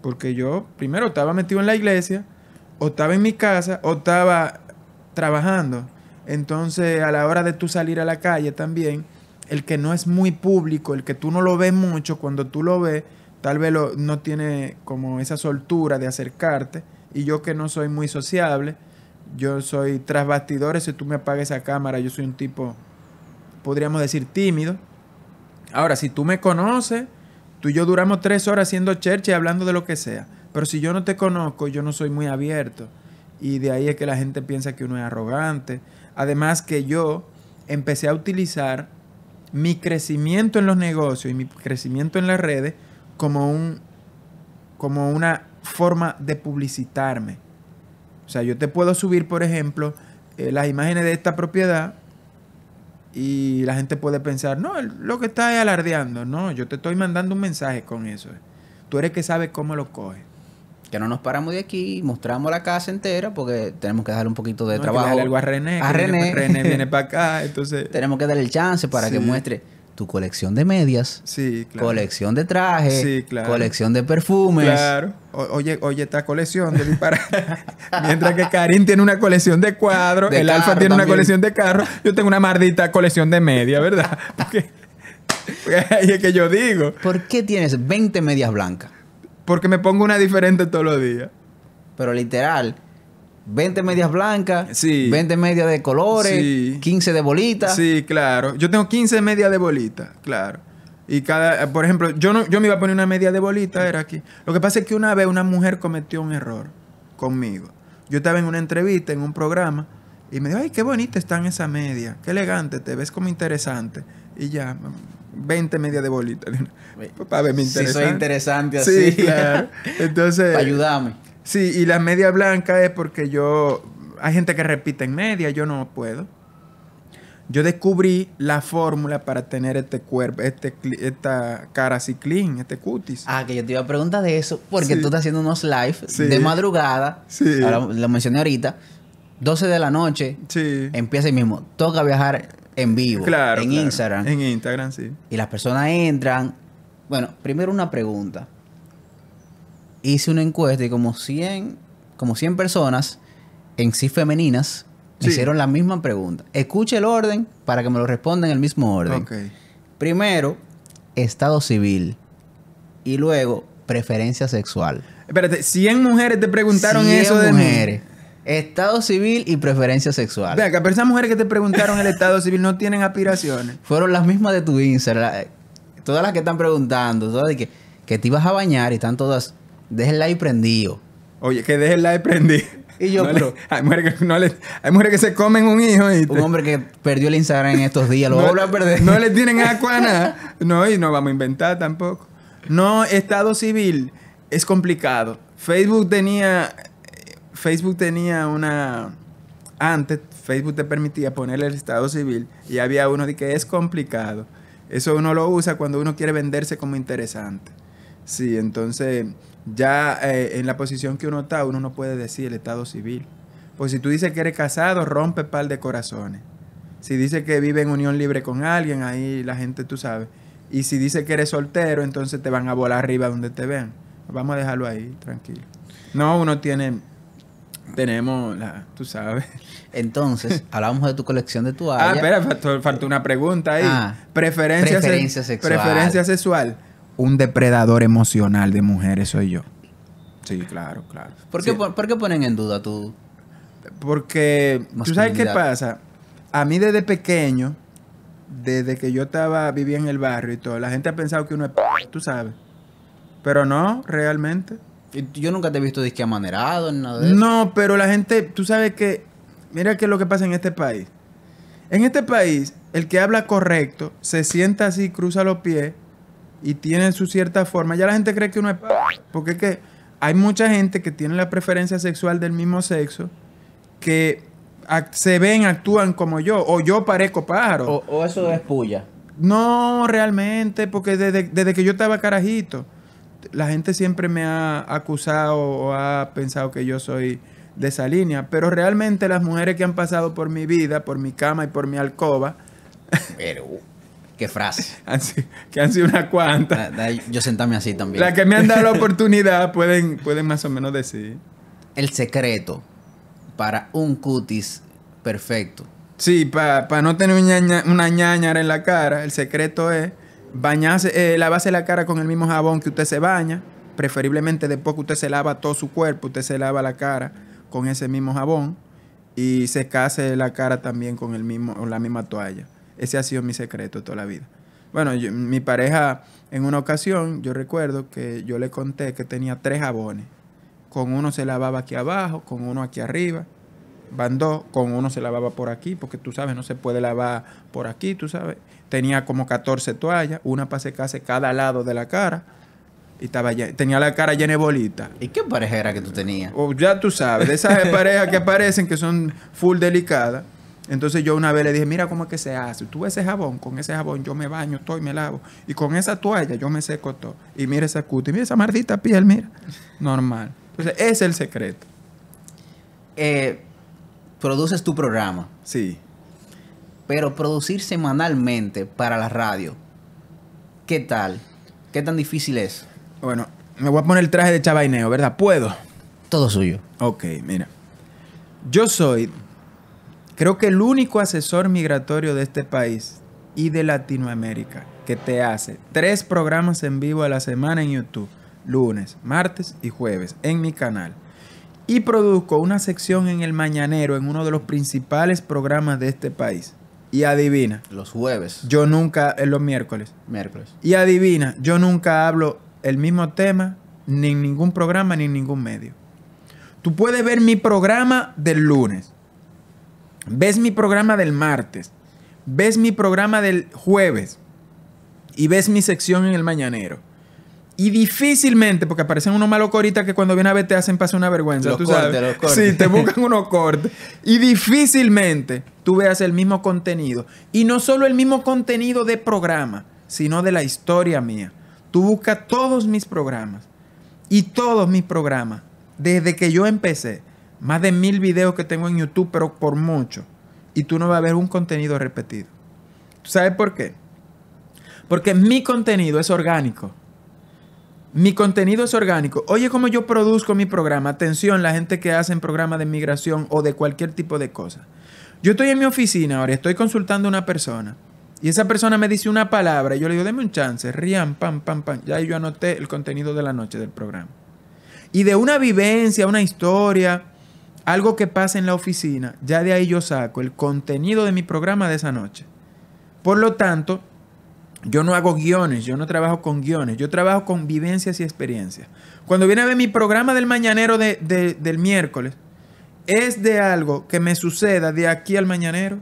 Porque yo, primero, estaba metido en la iglesia, o estaba en mi casa, o estaba trabajando. Entonces, a la hora de tú salir a la calle también, el que no es muy público, el que tú no lo ves mucho, cuando tú lo ves, tal vez no tiene como esa soltura de acercarte. Y yo que no soy muy sociable, yo soy tras bastidores, si tú me apagas esa cámara, yo soy un tipo, podríamos decir, tímido. Ahora, si tú me conoces, tú y yo duramos tres horas haciendo church y hablando de lo que sea. Pero si yo no te conozco, yo no soy muy abierto. Y de ahí es que la gente piensa que uno es arrogante. Además que yo empecé a utilizar mi crecimiento en los negocios y mi crecimiento en las redes como, un, como una forma de publicitarme. O sea, yo te puedo subir, por ejemplo, eh, las imágenes de esta propiedad y la gente puede pensar, no, lo que está alardeando. No, yo te estoy mandando un mensaje con eso. Tú eres que sabes cómo lo coge. Que no nos paramos de aquí, mostramos la casa entera porque tenemos que darle un poquito de trabajo. Que algo a René. René. Viene, para acá, entonces. tenemos que darle el chance para que muestre tu colección de medias, sí, claro. colección de trajes, colección de perfumes. Claro. oye, oye, esta colección de Mientras que Karim tiene una colección de cuadros, el Alfa tiene una colección de carros, yo tengo una maldita colección de medias, ¿verdad? Porque, es que yo digo. ¿Por qué tienes 20 medias blancas? Porque me pongo una diferente todos los días. Pero literal, 20 medias blancas, sí. 20 medias de colores, 15 de bolitas. Sí, claro. Yo tengo 15 medias de bolitas, claro. Y cada, eh, por ejemplo, yo no, yo me iba a poner una media de bolita, era aquí. Lo que pasa es que una vez una mujer cometió un error conmigo. Yo estaba en una entrevista, en un programa, y me dijo, ay, qué bonita están esa medias, qué elegante, te ves como interesante. Y ya, 20 medias de bolita. Para mi interesante. Si soy interesante así. claro. Entonces. Ayúdame. Sí, y la media blanca es porque yo. Hay gente que repite en media, yo no puedo. Yo descubrí la fórmula para tener este cuerpo, este, esta cara así clean, este cutis. Ah, que yo te iba a preguntar de eso, porque tú estás haciendo unos live de madrugada. Sí. lo mencioné ahorita. 12 de la noche. Sí. Empieza el mismo. Toca viajar en vivo. Claro. En Instagram. En Instagram, sí. Y las personas entran. Bueno, primero una pregunta hice una encuesta y como 100, como 100 personas, en sí femeninas, hicieron la misma pregunta. Escuche el orden para que me lo respondan en el mismo orden. Primero, estado civil. Y luego, preferencia sexual. Espérate, 100 mujeres te preguntaron eso de mujeres. Estado civil y preferencia sexual. Venga, pero esas mujeres que te preguntaron el estado civil no tienen aspiraciones. Fueron las mismas de tu Instagram. Eh, todas las que están preguntando, todas de que, que te ibas a bañar y están todas Déjenla y prendido. Oye, que déjenla y prendido. Y yo, pero, hay, mujeres que, no le, hay, mujeres que se comen un hijo. Y Un hombre que perdió el Instagram en estos días, no, No le tienen agua No, y no vamos a inventar tampoco. No, Estado civil es complicado. Facebook tenía. Facebook tenía una. Antes, Facebook te permitía ponerle el Estado civil y había uno de que es complicado. Eso uno lo usa cuando uno quiere venderse como interesante. Sí, entonces ya eh, en la posición que uno está, uno no puede decir el estado civil. Pues si tú dices que eres casado, rompe par de corazones. Si dices que vive en unión libre con alguien, ahí la gente tú sabes. Y si dice que eres soltero, entonces te van a volar arriba donde te vean. Vamos a dejarlo ahí, tranquilo. No, uno tiene tenemos la, tú sabes. Entonces, hablamos de tu colección de área. Ah, espera, faltó, una pregunta ahí. Ah, preferencia, Preferencia sexual un depredador emocional de mujeres soy yo. Sí, claro, claro. ¿Por, Qué, ponen en duda tú? Porque, ¿tú sabes qué pasa? A mí desde pequeño, desde que yo estaba, vivía en el barrio y todo, la gente ha pensado que uno es tú sabes. Pero no, realmente. Yo nunca te he visto disque ni nada de No, pero la gente, tú sabes que, mira qué es lo que pasa en este país. En este país, el que habla correcto se sienta así, cruza los pies y tiene su cierta forma. Ya la gente cree que uno es porque es que hay mucha gente que tiene la preferencia sexual del mismo sexo que se ven, actúan como yo, o yo parezco pájaro. O, eso es puya. No, realmente, porque desde, desde, que yo estaba carajito, la gente siempre me ha acusado o ha pensado que yo soy de esa línea, pero realmente las mujeres que han pasado por mi vida, por mi cama y por mi alcoba, pero... Qué frase. que han sido unas cuantas. yo sentarme así también. la que me han dado la oportunidad pueden, pueden más o menos decir. El secreto para un cutis perfecto. Sí, para no tener una, ñaña, en la cara, el secreto es bañarse, eh, lavarse la cara con el mismo jabón que usted se baña. Preferiblemente después que usted se lava todo su cuerpo, usted se lava la cara con ese mismo jabón y se case la cara también con el mismo, con la misma toalla. Ese ha sido mi secreto toda la vida. Bueno, mi pareja, en una ocasión, yo recuerdo que yo le conté que tenía tres jabones. Con uno se lavaba aquí abajo, con uno aquí arriba. Van dos, con uno se lavaba por aquí, porque tú sabes, no se puede lavar por aquí, tú sabes. Tenía como 14 toallas, una para secarse cada lado de la cara. Y estaba tenía la cara llena de bolitas. ¿Y qué pareja era que tú tenías? ya tú sabes, de esas parejas que aparecen, que son full delicadas. Entonces yo una vez le dije, mira cómo es que se hace. Tú ese jabón, con ese jabón yo me baño estoy, me lavo. Y con esa toalla yo me seco todo. Y mira esa cuta, mira esa maldita piel, mira. Normal. Entonces ese es el secreto. Eh, produces tu programa. Sí. Pero producir semanalmente para la radio, ¿qué tal? ¿Qué tan difícil es? Bueno, me voy a poner el traje de chabaineo, ¿verdad? ¿Puedo? Todo suyo. Ok, mira. Yo soy Creo que el único asesor migratorio de este país y de Latinoamérica que te hace tres programas en vivo a la semana en YouTube, lunes, martes y jueves, en mi canal. Y produzco una sección en el mañanero, en uno de los principales programas de este país. Y adivina. Los jueves. Yo nunca, en los miércoles. Miércoles. Y adivina, yo nunca hablo el mismo tema, ni en ningún programa, ni en ningún medio. Tú puedes ver mi programa del lunes ves mi programa del martes, ves mi programa del jueves y ves mi sección en el mañanero. Y difícilmente, porque aparecen unos malos coritas que cuando vienen a ver te hacen pasar una vergüenza. Sí, te buscan unos cortes. Y difícilmente tú veas el mismo contenido. Y no solo el mismo contenido de programa, sino de la historia mía. Tú buscas todos mis programas. Y todos mis programas, desde que yo empecé, más de mil videos que tengo en YouTube, pero por mucho. Y tú no vas a ver un contenido repetido. ¿Tú sabes por qué? Porque mi contenido es orgánico. Mi contenido es orgánico. Oye, cómo yo produzco mi programa. Atención, la gente que hace programa de migración o de cualquier tipo de cosa. Yo estoy en mi oficina ahora, estoy consultando a una persona. Y esa persona me dice una palabra. Y yo le digo, déme un chance. Rian, pam, pam, pam. Ya yo anoté el contenido de la noche del programa. Y de una vivencia, una historia algo que pasa en la oficina, ya de ahí yo saco el contenido de mi programa de esa noche. Por lo tanto, yo no hago guiones, yo no trabajo con guiones, yo trabajo con vivencias y experiencias. Cuando viene a ver mi programa del mañanero del miércoles, es de algo que me suceda de aquí al mañanero.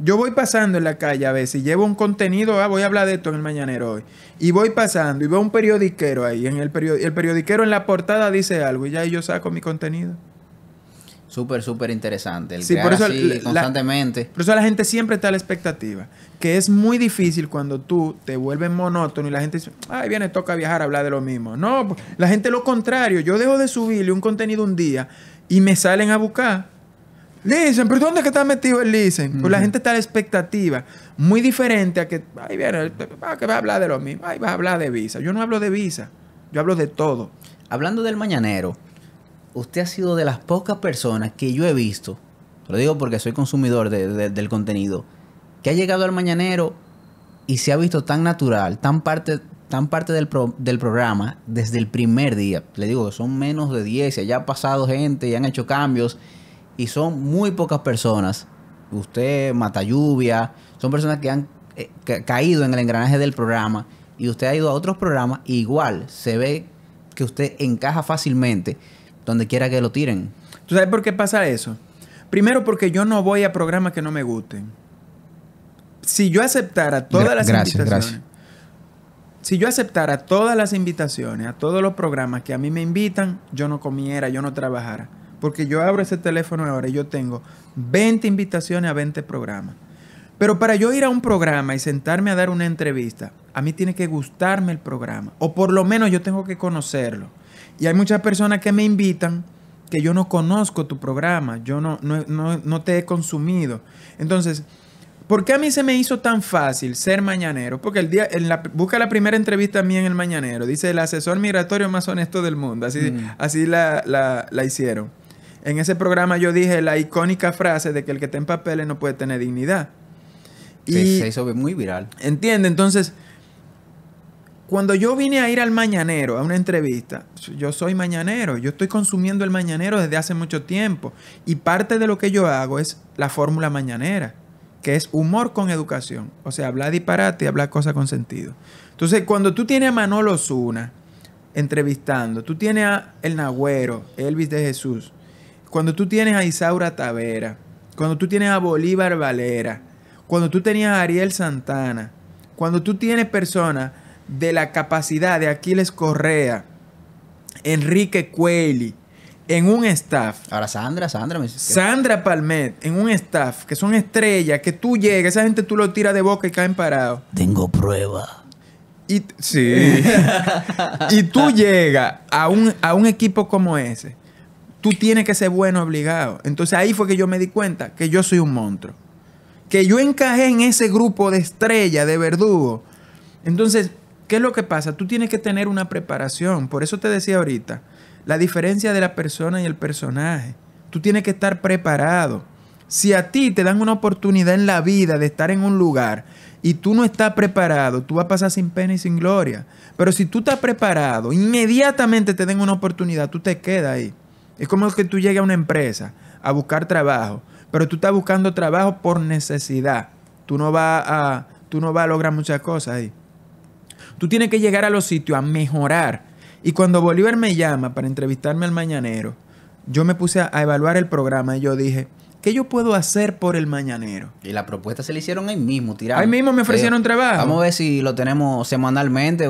Yo voy pasando en la calle a veces si llevo un contenido, ah, voy a hablar de esto en el mañanero hoy. Y voy pasando y veo un periodiquero ahí, en el, el periodiquero en la portada dice algo y ya yo saco mi contenido. Súper, súper interesante. El sí, por eso, constantemente. por eso la gente siempre está a la expectativa. Que es muy difícil cuando tú te vuelves monótono y la gente dice, ay, viene, toca viajar a hablar de lo mismo. No, pues, la gente lo contrario. Yo dejo de subirle un contenido un día y me salen a buscar. Listen, pero ¿dónde es que está metido el Listen? Pues la gente está a la expectativa. Muy diferente a que, ay, viene, que va a hablar de lo mismo. Ay, va a hablar de visa. Yo no hablo de visa. Yo hablo de todo. Hablando del mañanero usted ha sido de las pocas personas que yo he visto, lo digo porque soy consumidor del contenido, que ha llegado al mañanero y se ha visto tan natural, tan parte, tan parte del, programa desde el primer día. Le digo que son menos de 10, ya ha pasado gente y han hecho cambios y son muy pocas personas. Usted, Mata Lluvia, son personas que han eh, caído en el engranaje del programa y usted ha ido a otros programas, igual se ve que usted encaja fácilmente donde quiera que lo tiren. ¿Tú sabes por qué pasa eso? Primero porque yo no voy a programas que no me gusten. Si yo aceptara todas las gracias, invitaciones, si yo aceptara todas las invitaciones a todos los programas que a mí me invitan, yo no comiera, yo no trabajara. Porque yo abro ese teléfono ahora y yo tengo 20 invitaciones a 20 programas. Pero para yo ir a un programa y sentarme a dar una entrevista, a mí tiene que gustarme el programa. O por lo menos yo tengo que conocerlo. Y hay muchas personas que me invitan que yo no conozco tu programa, yo no, no, te he consumido. Entonces, ¿por qué a mí se me hizo tan fácil ser mañanero? Porque el día, en la, busca la primera entrevista a mí en el mañanero, dice el asesor migratorio más honesto del mundo, así, mm. así la, hicieron. En ese programa yo dije la icónica frase de que el que está en papeles no puede tener dignidad. Y se hizo muy viral. Entiende, entonces cuando yo vine a ir al mañanero, a una entrevista, yo soy mañanero, yo estoy consumiendo el mañanero desde hace mucho tiempo. Y parte de lo que yo hago es la fórmula mañanera, que es humor con educación. O sea, hablar disparate y hablar cosas con sentido. Entonces, cuando tú tienes a Manolo Zuna entrevistando, tú tienes a El Nagüero, Elvis de Jesús, cuando tú tienes a Isaura Tavera, cuando tú tienes a Bolívar Valera, cuando tú tenías a Ariel Santana, cuando tú tienes personas de la capacidad de Aquiles Correa, Enrique Cueli, en un staff. Ahora Sandra, Sandra me Sandra Palmet, en un staff, que son estrellas, que tú llegas, esa gente tú lo tiras de boca y caen parados. Tengo prueba. Y, sí. y tú llegas a un, a un equipo como ese. Tú tienes que ser bueno obligado. Entonces ahí fue que yo me di cuenta que yo soy un monstruo. Que yo encajé en ese grupo de estrellas, de verdugo. Entonces, ¿Qué es lo que pasa? Tú tienes que tener una preparación. Por eso te decía ahorita, la diferencia de la persona y el personaje. Tú tienes que estar preparado. Si a ti te dan una oportunidad en la vida de estar en un lugar y tú no estás preparado, tú vas a pasar sin pena y sin gloria. Pero si tú estás preparado, inmediatamente te den una oportunidad, tú te quedas ahí. Es como que tú llegues a una empresa a buscar trabajo, pero tú estás buscando trabajo por necesidad. Tú no vas a, tú no vas a lograr muchas cosas ahí. Tú tienes que llegar a los sitios a mejorar. Y cuando Bolívar me llama para entrevistarme al mañanero, yo me puse a, evaluar el programa y yo dije, ¿qué yo puedo hacer por el mañanero? Y la propuesta se le hicieron ahí mismo, tiraron. Ahí mismo me ofrecieron trabajo. Vamos a ver si lo tenemos semanalmente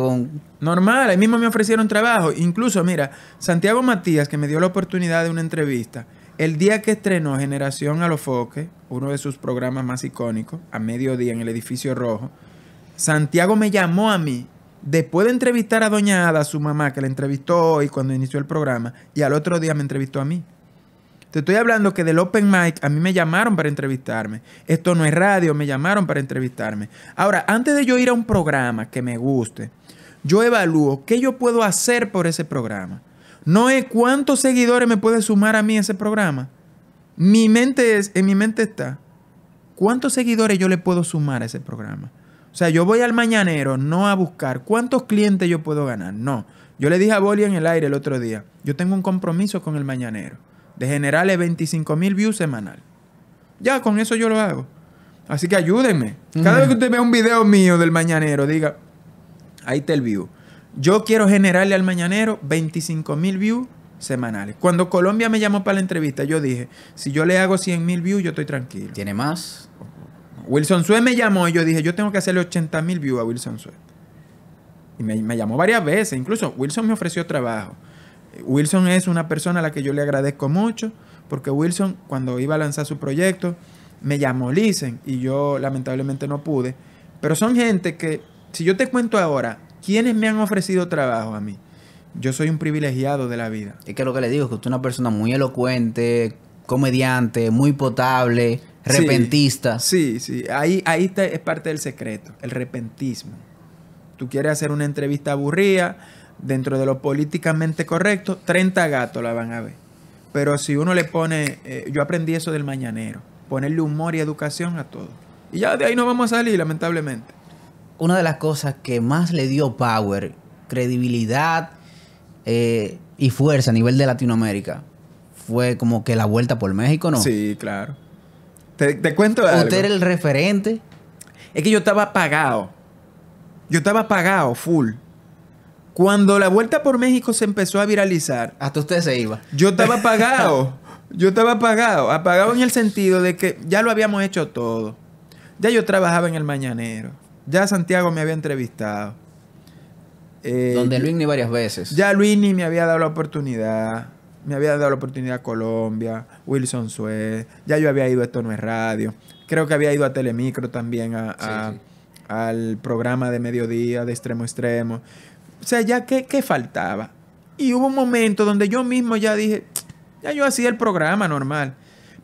Normal, ahí mismo me ofrecieron trabajo. Incluso, mira, Santiago Matías, que me dio la oportunidad de una entrevista, el día que estrenó Generación a los Foques, uno de sus programas más icónicos, a mediodía en el edificio rojo, Santiago me llamó a mí Después de entrevistar a Doña Ada, su mamá, que la entrevistó hoy cuando inició el programa, y al otro día me entrevistó a mí. Te estoy hablando que del Open Mic a mí me llamaron para entrevistarme. Esto no es radio, me llamaron para entrevistarme. Ahora, antes de yo ir a un programa que me guste, yo evalúo qué yo puedo hacer por ese programa. No es cuántos seguidores me puede sumar a mí ese programa. Mi mente es, en mi mente está, ¿cuántos seguidores yo le puedo sumar a ese programa? O sea, yo voy al mañanero no a buscar cuántos clientes yo puedo ganar, no. Yo le dije a Boli en el aire el otro día, yo tengo un compromiso con el mañanero de generarle 25 mil views semanal. Ya, con eso yo lo hago. Así que ayúdenme. Cada vez que usted vea un video mío del mañanero, diga, ahí está el view. Yo quiero generarle al mañanero 25 mil views semanales. Cuando Colombia me llamó para la entrevista, yo dije, si yo le hago 100 mil views, yo estoy tranquilo. ¿Tiene más? Wilson Sue me llamó y yo dije, yo tengo que hacerle 80 mil views a Wilson Sue. Y me, llamó varias veces, incluso Wilson me ofreció trabajo. Wilson es una persona a la que yo le agradezco mucho, porque Wilson cuando iba a lanzar su proyecto, me llamó Listen y yo lamentablemente no pude. Pero son gente que, si yo te cuento ahora, ¿quiénes me han ofrecido trabajo a mí? Yo soy un privilegiado de la vida. Es que lo que le digo es que usted es una persona muy elocuente, comediante, muy potable repentista. Sí, sí, ahí, ahí es parte del secreto, el repentismo. Tú quieres hacer una entrevista aburrida, dentro de lo políticamente correcto, 30 gatos la van a ver. Pero si uno le pone, eh, yo aprendí eso del mañanero, ponerle humor y educación a todo. Y ya de ahí no vamos a salir, lamentablemente. Una de las cosas que más le dio power, credibilidad eh, y fuerza a nivel de Latinoamérica fue como que la vuelta por México, ¿no? Sí, claro. Te, cuento algo. Usted era el referente. Es que yo estaba apagado. Yo estaba apagado, full. Cuando la vuelta por México se empezó a viralizar. Hasta usted se iba. Yo estaba apagado. yo estaba apagado. Apagado en el sentido de que ya lo habíamos hecho todo. Ya yo trabajaba en el mañanero. Ya Santiago me había entrevistado. Eh, Donde Luis ni varias veces. Ya Luis ni me había dado la oportunidad me había dado la oportunidad Colombia, Wilson Suez, ya yo había ido a Esto No es Radio, creo que había ido a Telemicro también, a, al programa de mediodía, de extremo extremo. O sea, ya qué, faltaba. Y hubo un momento donde yo mismo ya dije, ya yo hacía el programa normal,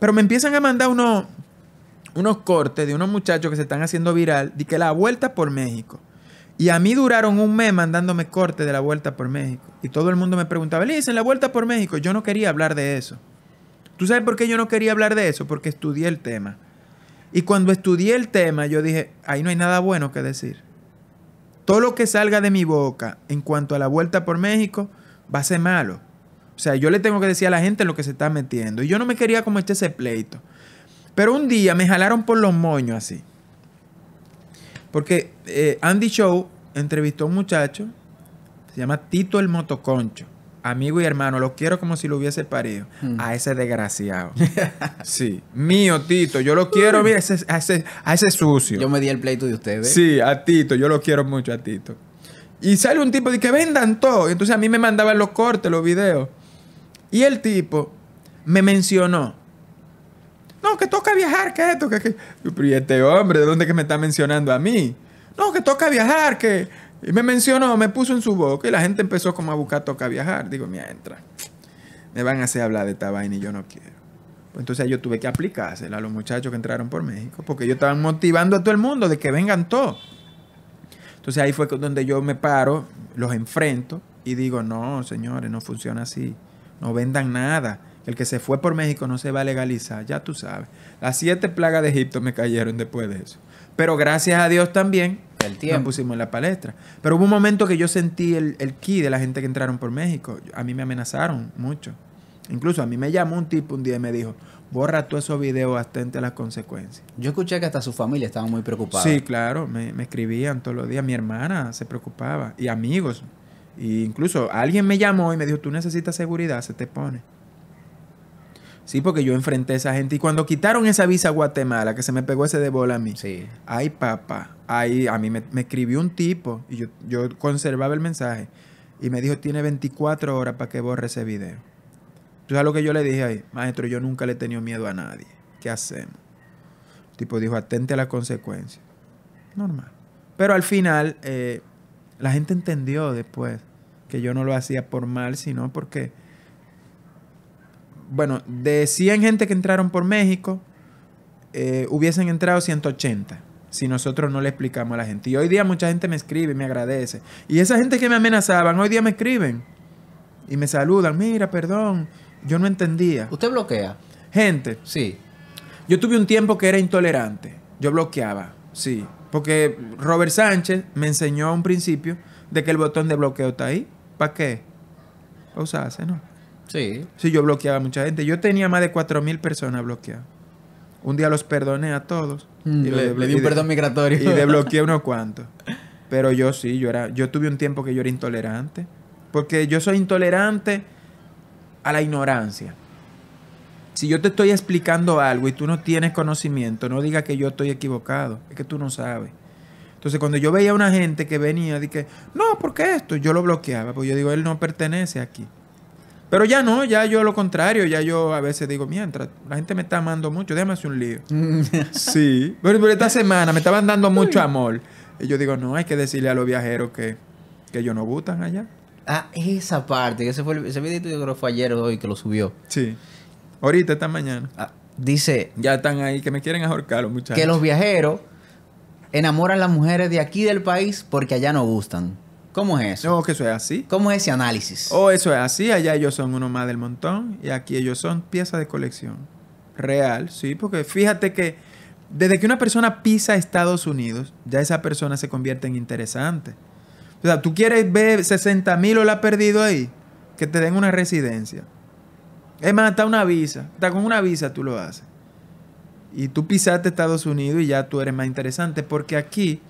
pero me empiezan a mandar unos cortes de unos muchachos que se están haciendo viral, de que la vuelta por México. Y a mí duraron un mes mandándome corte de la vuelta por México. Y todo el mundo me preguntaba, dicen la vuelta por México. Yo no quería hablar de eso. ¿Tú sabes por qué yo no quería hablar de eso? Porque estudié el tema. Y cuando estudié el tema, yo dije, ahí no hay nada bueno que decir. Todo lo que salga de mi boca en cuanto a la vuelta por México va a ser malo. O sea, yo le tengo que decir a la gente lo que se está metiendo. Y yo no me quería como echar ese pleito. Pero un día me jalaron por los moños así. Porque eh, Andy Show entrevistó a un muchacho, se llama Tito el Motoconcho. Amigo y hermano, lo quiero como si lo hubiese parido. Mm. A ese desgraciado. sí. Mío, Tito, yo lo quiero, mira, a, ese, sucio. Yo me di el pleito de ustedes. Sí, a Tito, yo lo quiero mucho a Tito. Y sale un tipo de que vendan todo. Entonces a mí me mandaban los cortes, los videos. Y el tipo me mencionó no, que toca viajar, que esto, que... que... Pero este hombre, ¿de dónde que me está mencionando a mí? No, que toca viajar, que... Y me mencionó, me puso en su boca y la gente empezó como a buscar toca viajar. Digo, mira, entra. Me van a hacer hablar de esta vaina y yo no quiero. Pues entonces yo tuve que aplicársela a los muchachos que entraron por México porque ellos estaban motivando a todo el mundo de que vengan todos. Entonces ahí fue donde yo me paro, los enfrento y digo, no, señores, no funciona así. No vendan nada. El que se fue por México no se va a legalizar, ya tú sabes. Las siete plagas de Egipto me cayeron después de eso. Pero gracias a Dios también el pusimos en la palestra. Pero hubo un momento que yo sentí el, el ki de la gente que entraron por México. A mí me amenazaron mucho. Incluso a mí me llamó un tipo un día y me dijo, borra todos esos videos, atente a las consecuencias. Yo escuché que hasta su familia estaba muy preocupada. Sí, claro, me, escribían todos los días, mi hermana se preocupaba y amigos. E incluso alguien me llamó y me dijo, tú necesitas seguridad, se te pone. Sí, porque yo enfrenté a esa gente. Y cuando quitaron esa visa a Guatemala, que se me pegó ese de bola a mí. Sí. Ay, papá. Ahí a mí me, escribió un tipo y yo, yo conservaba el mensaje. Y me dijo, tiene 24 horas para que borre ese video. Tú sabes lo que yo le dije ahí. Maestro, yo nunca le he tenido miedo a nadie. ¿Qué hacemos? El tipo dijo, atente a las consecuencias. Normal. Pero al final, eh, la gente entendió después que yo no lo hacía por mal, sino porque bueno, de 100 gente que entraron por México, eh, hubiesen entrado 180 si nosotros no le explicamos a la gente. Y hoy día mucha gente me escribe, me agradece. Y esa gente que me amenazaban, hoy día me escriben y me saludan. Mira, perdón, yo no entendía. ¿Usted bloquea? Gente. Sí. Yo tuve un tiempo que era intolerante. Yo bloqueaba, sí. Porque Robert Sánchez me enseñó a un principio de que el botón de bloqueo está ahí. ¿Para qué? Para hace ¿no? Sí. Sí, yo bloqueaba a mucha gente. Yo tenía más de 4.000 personas bloqueadas. Un día los perdoné a todos. Mm, y le, di un perdón migratorio. Y desbloqueé unos cuantos. Pero yo sí, yo era, yo tuve un tiempo que yo era intolerante. Porque yo soy intolerante a la ignorancia. Si yo te estoy explicando algo y tú no tienes conocimiento, no digas que yo estoy equivocado, es que tú no sabes. Entonces, cuando yo veía a una gente que venía, dije, no, ¿por qué esto? Yo lo bloqueaba, porque yo digo, él no pertenece aquí. Pero ya no, ya yo lo contrario, ya yo a veces digo, mientras la gente me está amando mucho, déjame hacer un lío. sí. Pero, esta semana me estaban dando mucho amor. Y yo digo, no, hay que decirle a los viajeros que, que ellos no gustan allá. Ah, esa parte, ese, fue ese video yo creo que fue ayer o hoy que lo subió. Sí. Ahorita, esta mañana. Ah, dice. Ya están ahí, que me quieren ahorcar los muchachos. Que los viajeros enamoran a las mujeres de aquí del país porque allá no gustan. ¿Cómo es eso? No, que eso es así. ¿Cómo es ese análisis? Oh, eso es así. Allá ellos son uno más del montón y aquí ellos son piezas de colección. Real, sí, porque fíjate que desde que una persona pisa Estados Unidos, ya esa persona se convierte en interesante. O sea, tú quieres ver 60 mil o la perdido ahí, que te den una residencia. Es más, está una visa. Está con una visa tú lo haces. Y tú pisaste Estados Unidos y ya tú eres más interesante. Porque aquí,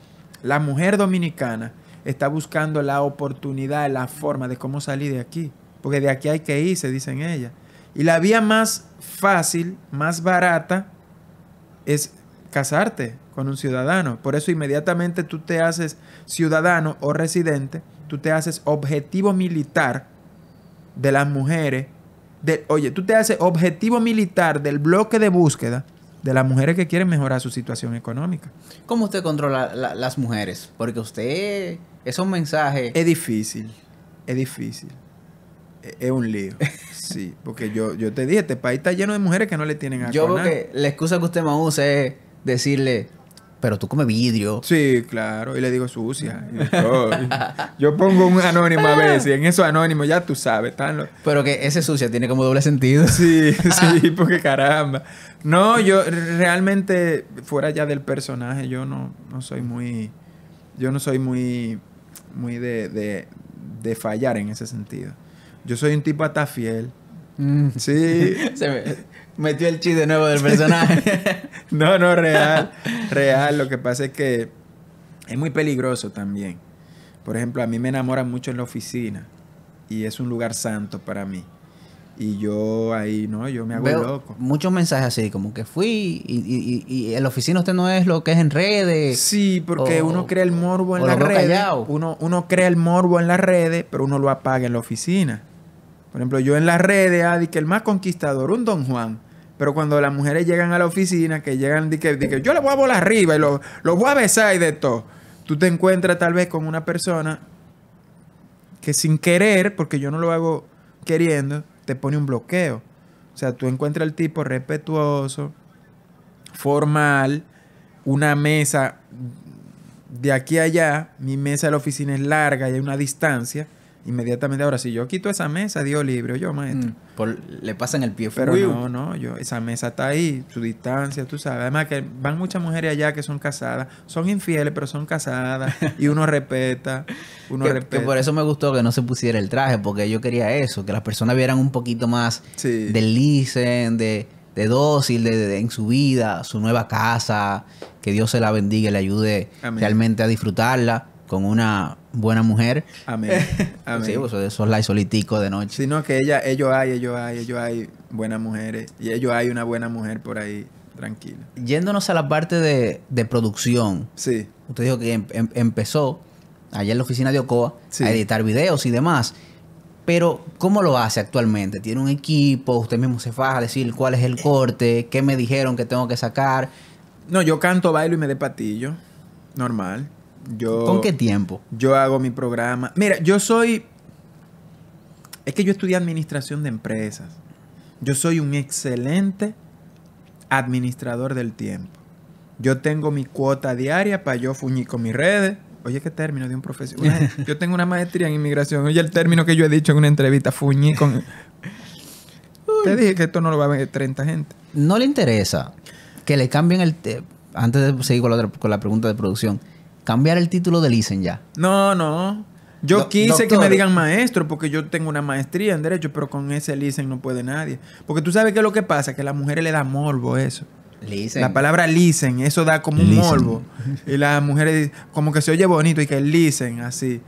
la mujer dominicana está buscando la oportunidad, la forma de cómo salir de aquí. Porque de aquí hay que irse, dicen ellas. Y la vía más fácil, más barata, es casarte con un ciudadano. Por eso inmediatamente tú te haces ciudadano o residente, tú te haces objetivo militar de las mujeres. De, oye, tú te haces objetivo militar del bloque de búsqueda de las mujeres que quieren mejorar su situación económica. ¿Cómo usted controla las mujeres? Porque usted, esos mensajes... Es difícil, es difícil. E, es, un lío. sí, porque yo, yo te dije, este país está lleno de mujeres que no le tienen a Yo creo que la excusa que usted me usa es decirle, pero tú comes vidrio. Sí, claro. Y le digo sucia. yo pongo un anónimo a veces. En eso anónimo ya tú sabes. Pero que ese sucia tiene como doble sentido. sí, sí, porque caramba. No, yo realmente, fuera ya del personaje, yo no, no soy muy. Yo no soy muy. Muy de, de, de fallar en ese sentido. Yo soy un tipo hasta fiel. Mm. Sí. Se me metió el chiste nuevo del personaje. no, no, real. Real. Lo que pasa es que es muy peligroso también. Por ejemplo, a mí me enamora mucho en la oficina. Y es un lugar santo para mí y yo ahí, no, yo me hago loco. Muchos mensajes así, como que fui y, y, y, oficina usted no es lo que es en redes. Sí, porque uno crea el morbo en las redes. Uno, crea el morbo en las redes, pero uno lo apaga en la oficina. Por ejemplo, yo en las redes, ah, que el más conquistador, un Don Juan. Pero cuando las mujeres llegan a la oficina, que llegan, di que, yo le voy a volar arriba y lo voy a besar y de todo. Tú te encuentras tal vez con una persona que sin querer, porque yo no lo hago queriendo, te pone un bloqueo. O sea, tú encuentras el tipo respetuoso, formal, una mesa de aquí a allá, mi mesa de la oficina es larga y hay una distancia, Inmediatamente, ahora si yo quito esa mesa, Dios libre, yo mm. maestro. le pasan el pie Pero no, no, yo, esa mesa está ahí, su distancia, tú sabes. Además que van muchas mujeres allá que son casadas, son infieles, pero son casadas y uno respeta, uno por eso me gustó que no se pusiera el traje, porque yo quería eso, que las personas vieran un poquito más sí. de dócil de, en su vida, su nueva casa, que Dios se la bendiga y le ayude realmente a disfrutarla con una buena mujer. Amén. Amén. Sí, vos pues, sos soliticos de noche. Sino que ella, ellos hay, ellos hay, ellos hay buenas mujeres. Y ellos hay una buena mujer por ahí, tranquila. Yéndonos a la parte de, producción. Sí. Usted dijo que em, em, empezó allá en la oficina de Ocoa a editar videos y demás. Pero, ¿cómo lo hace actualmente? ¿Tiene un equipo? ¿Usted mismo se faja a decir cuál es el corte? ¿Qué me dijeron que tengo que sacar? No, yo canto, bailo y me de patillo. Normal. ¿Con qué tiempo? Yo hago mi programa. Mira, yo soy... Es que yo estudié administración de empresas. Yo soy un excelente administrador del tiempo. Yo tengo mi cuota diaria para yo fuñir con mis redes. Oye, ¿qué término de un profesor? Yo tengo una maestría en inmigración. Oye, el término que yo he dicho en una entrevista, fuñir con... Te dije que esto no lo va a ver 30 gente. No le interesa que le cambien el... Antes de seguir con la, con la pregunta de producción cambiar el título de Licen ya. No, no. Yo quise que me digan maestro porque yo tengo una maestría en derecho, pero con ese Licen no puede nadie. Porque tú sabes que lo que pasa, que a las mujeres le da morbo eso. La palabra licen eso da como un morbo. Y las mujeres como que se oye bonito y que licen así.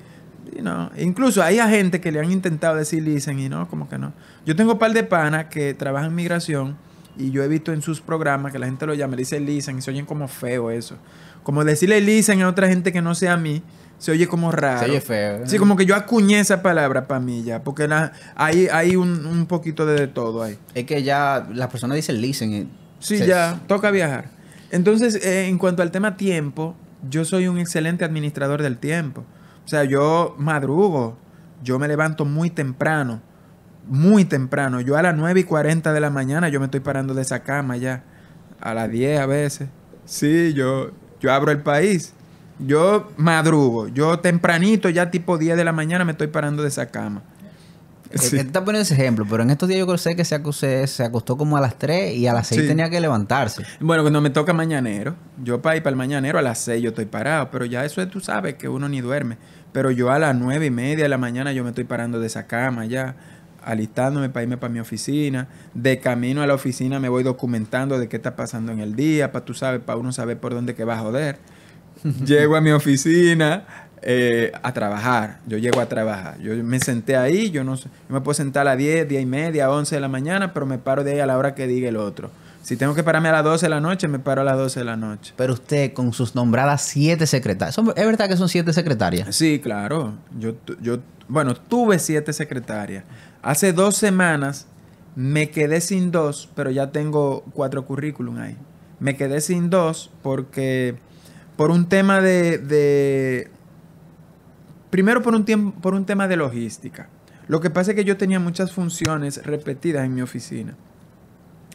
Incluso hay gente que le han intentado decir licen y no, como que no. Yo tengo un par de panas que trabajan en migración y yo he visto en sus programas que la gente lo llama, le dice licen y se oyen como feo eso. Como decirle listen a otra gente que no sea a mí, se oye como raro. Se oye feo. Sí, ¿eh? como que yo acuñé esa palabra para mí ya, porque la, hay, hay un, poquito de, todo ahí. Es que ya las personas dicen listen. Sí, ya, toca viajar. Entonces, eh, en cuanto al tema tiempo, yo soy un excelente administrador del tiempo. O sea, yo madrugo, yo me levanto muy temprano, muy temprano. Yo a las 9 y 40 de la mañana yo me estoy parando de esa cama ya, a las 10 a veces. Sí, yo, yo abro el país. Yo madrugo. Yo tempranito, ya tipo 10 de la mañana, me estoy parando de esa cama. Eh, sí. está eh, poniendo ese ejemplo, pero en estos días yo sé que se, se acostó como a las 3 y a las 6 tenía que levantarse. Bueno, cuando me toca mañanero, yo para ir para el mañanero a las 6 yo estoy parado, pero ya eso es, tú sabes que uno ni duerme. Pero yo a las 9 y media de la mañana yo me estoy parando de esa cama ya alistándome para irme para mi oficina. De camino a la oficina me voy documentando de qué está pasando en el día, para tú sabes, para uno saber por dónde que va a joder. llego a mi oficina eh, a trabajar. Yo llego a trabajar. Yo me senté ahí, yo no yo me puedo sentar a las 10, 10 y media, 11 de la mañana, pero me paro de ahí a la hora que diga el otro. Si tengo que pararme a las 12 de la noche, me paro a las 12 de la noche. Pero usted con sus nombradas siete secretarias. ¿Es verdad que son siete secretarias? Sí, claro. Yo, yo bueno, tuve siete secretarias. Hace dos semanas me quedé sin dos, pero ya tengo cuatro currículum ahí. Me quedé sin dos porque por un tema de, primero por un, tiempo, por un tema de logística. Lo que pasa es que yo tenía muchas funciones repetidas en mi oficina.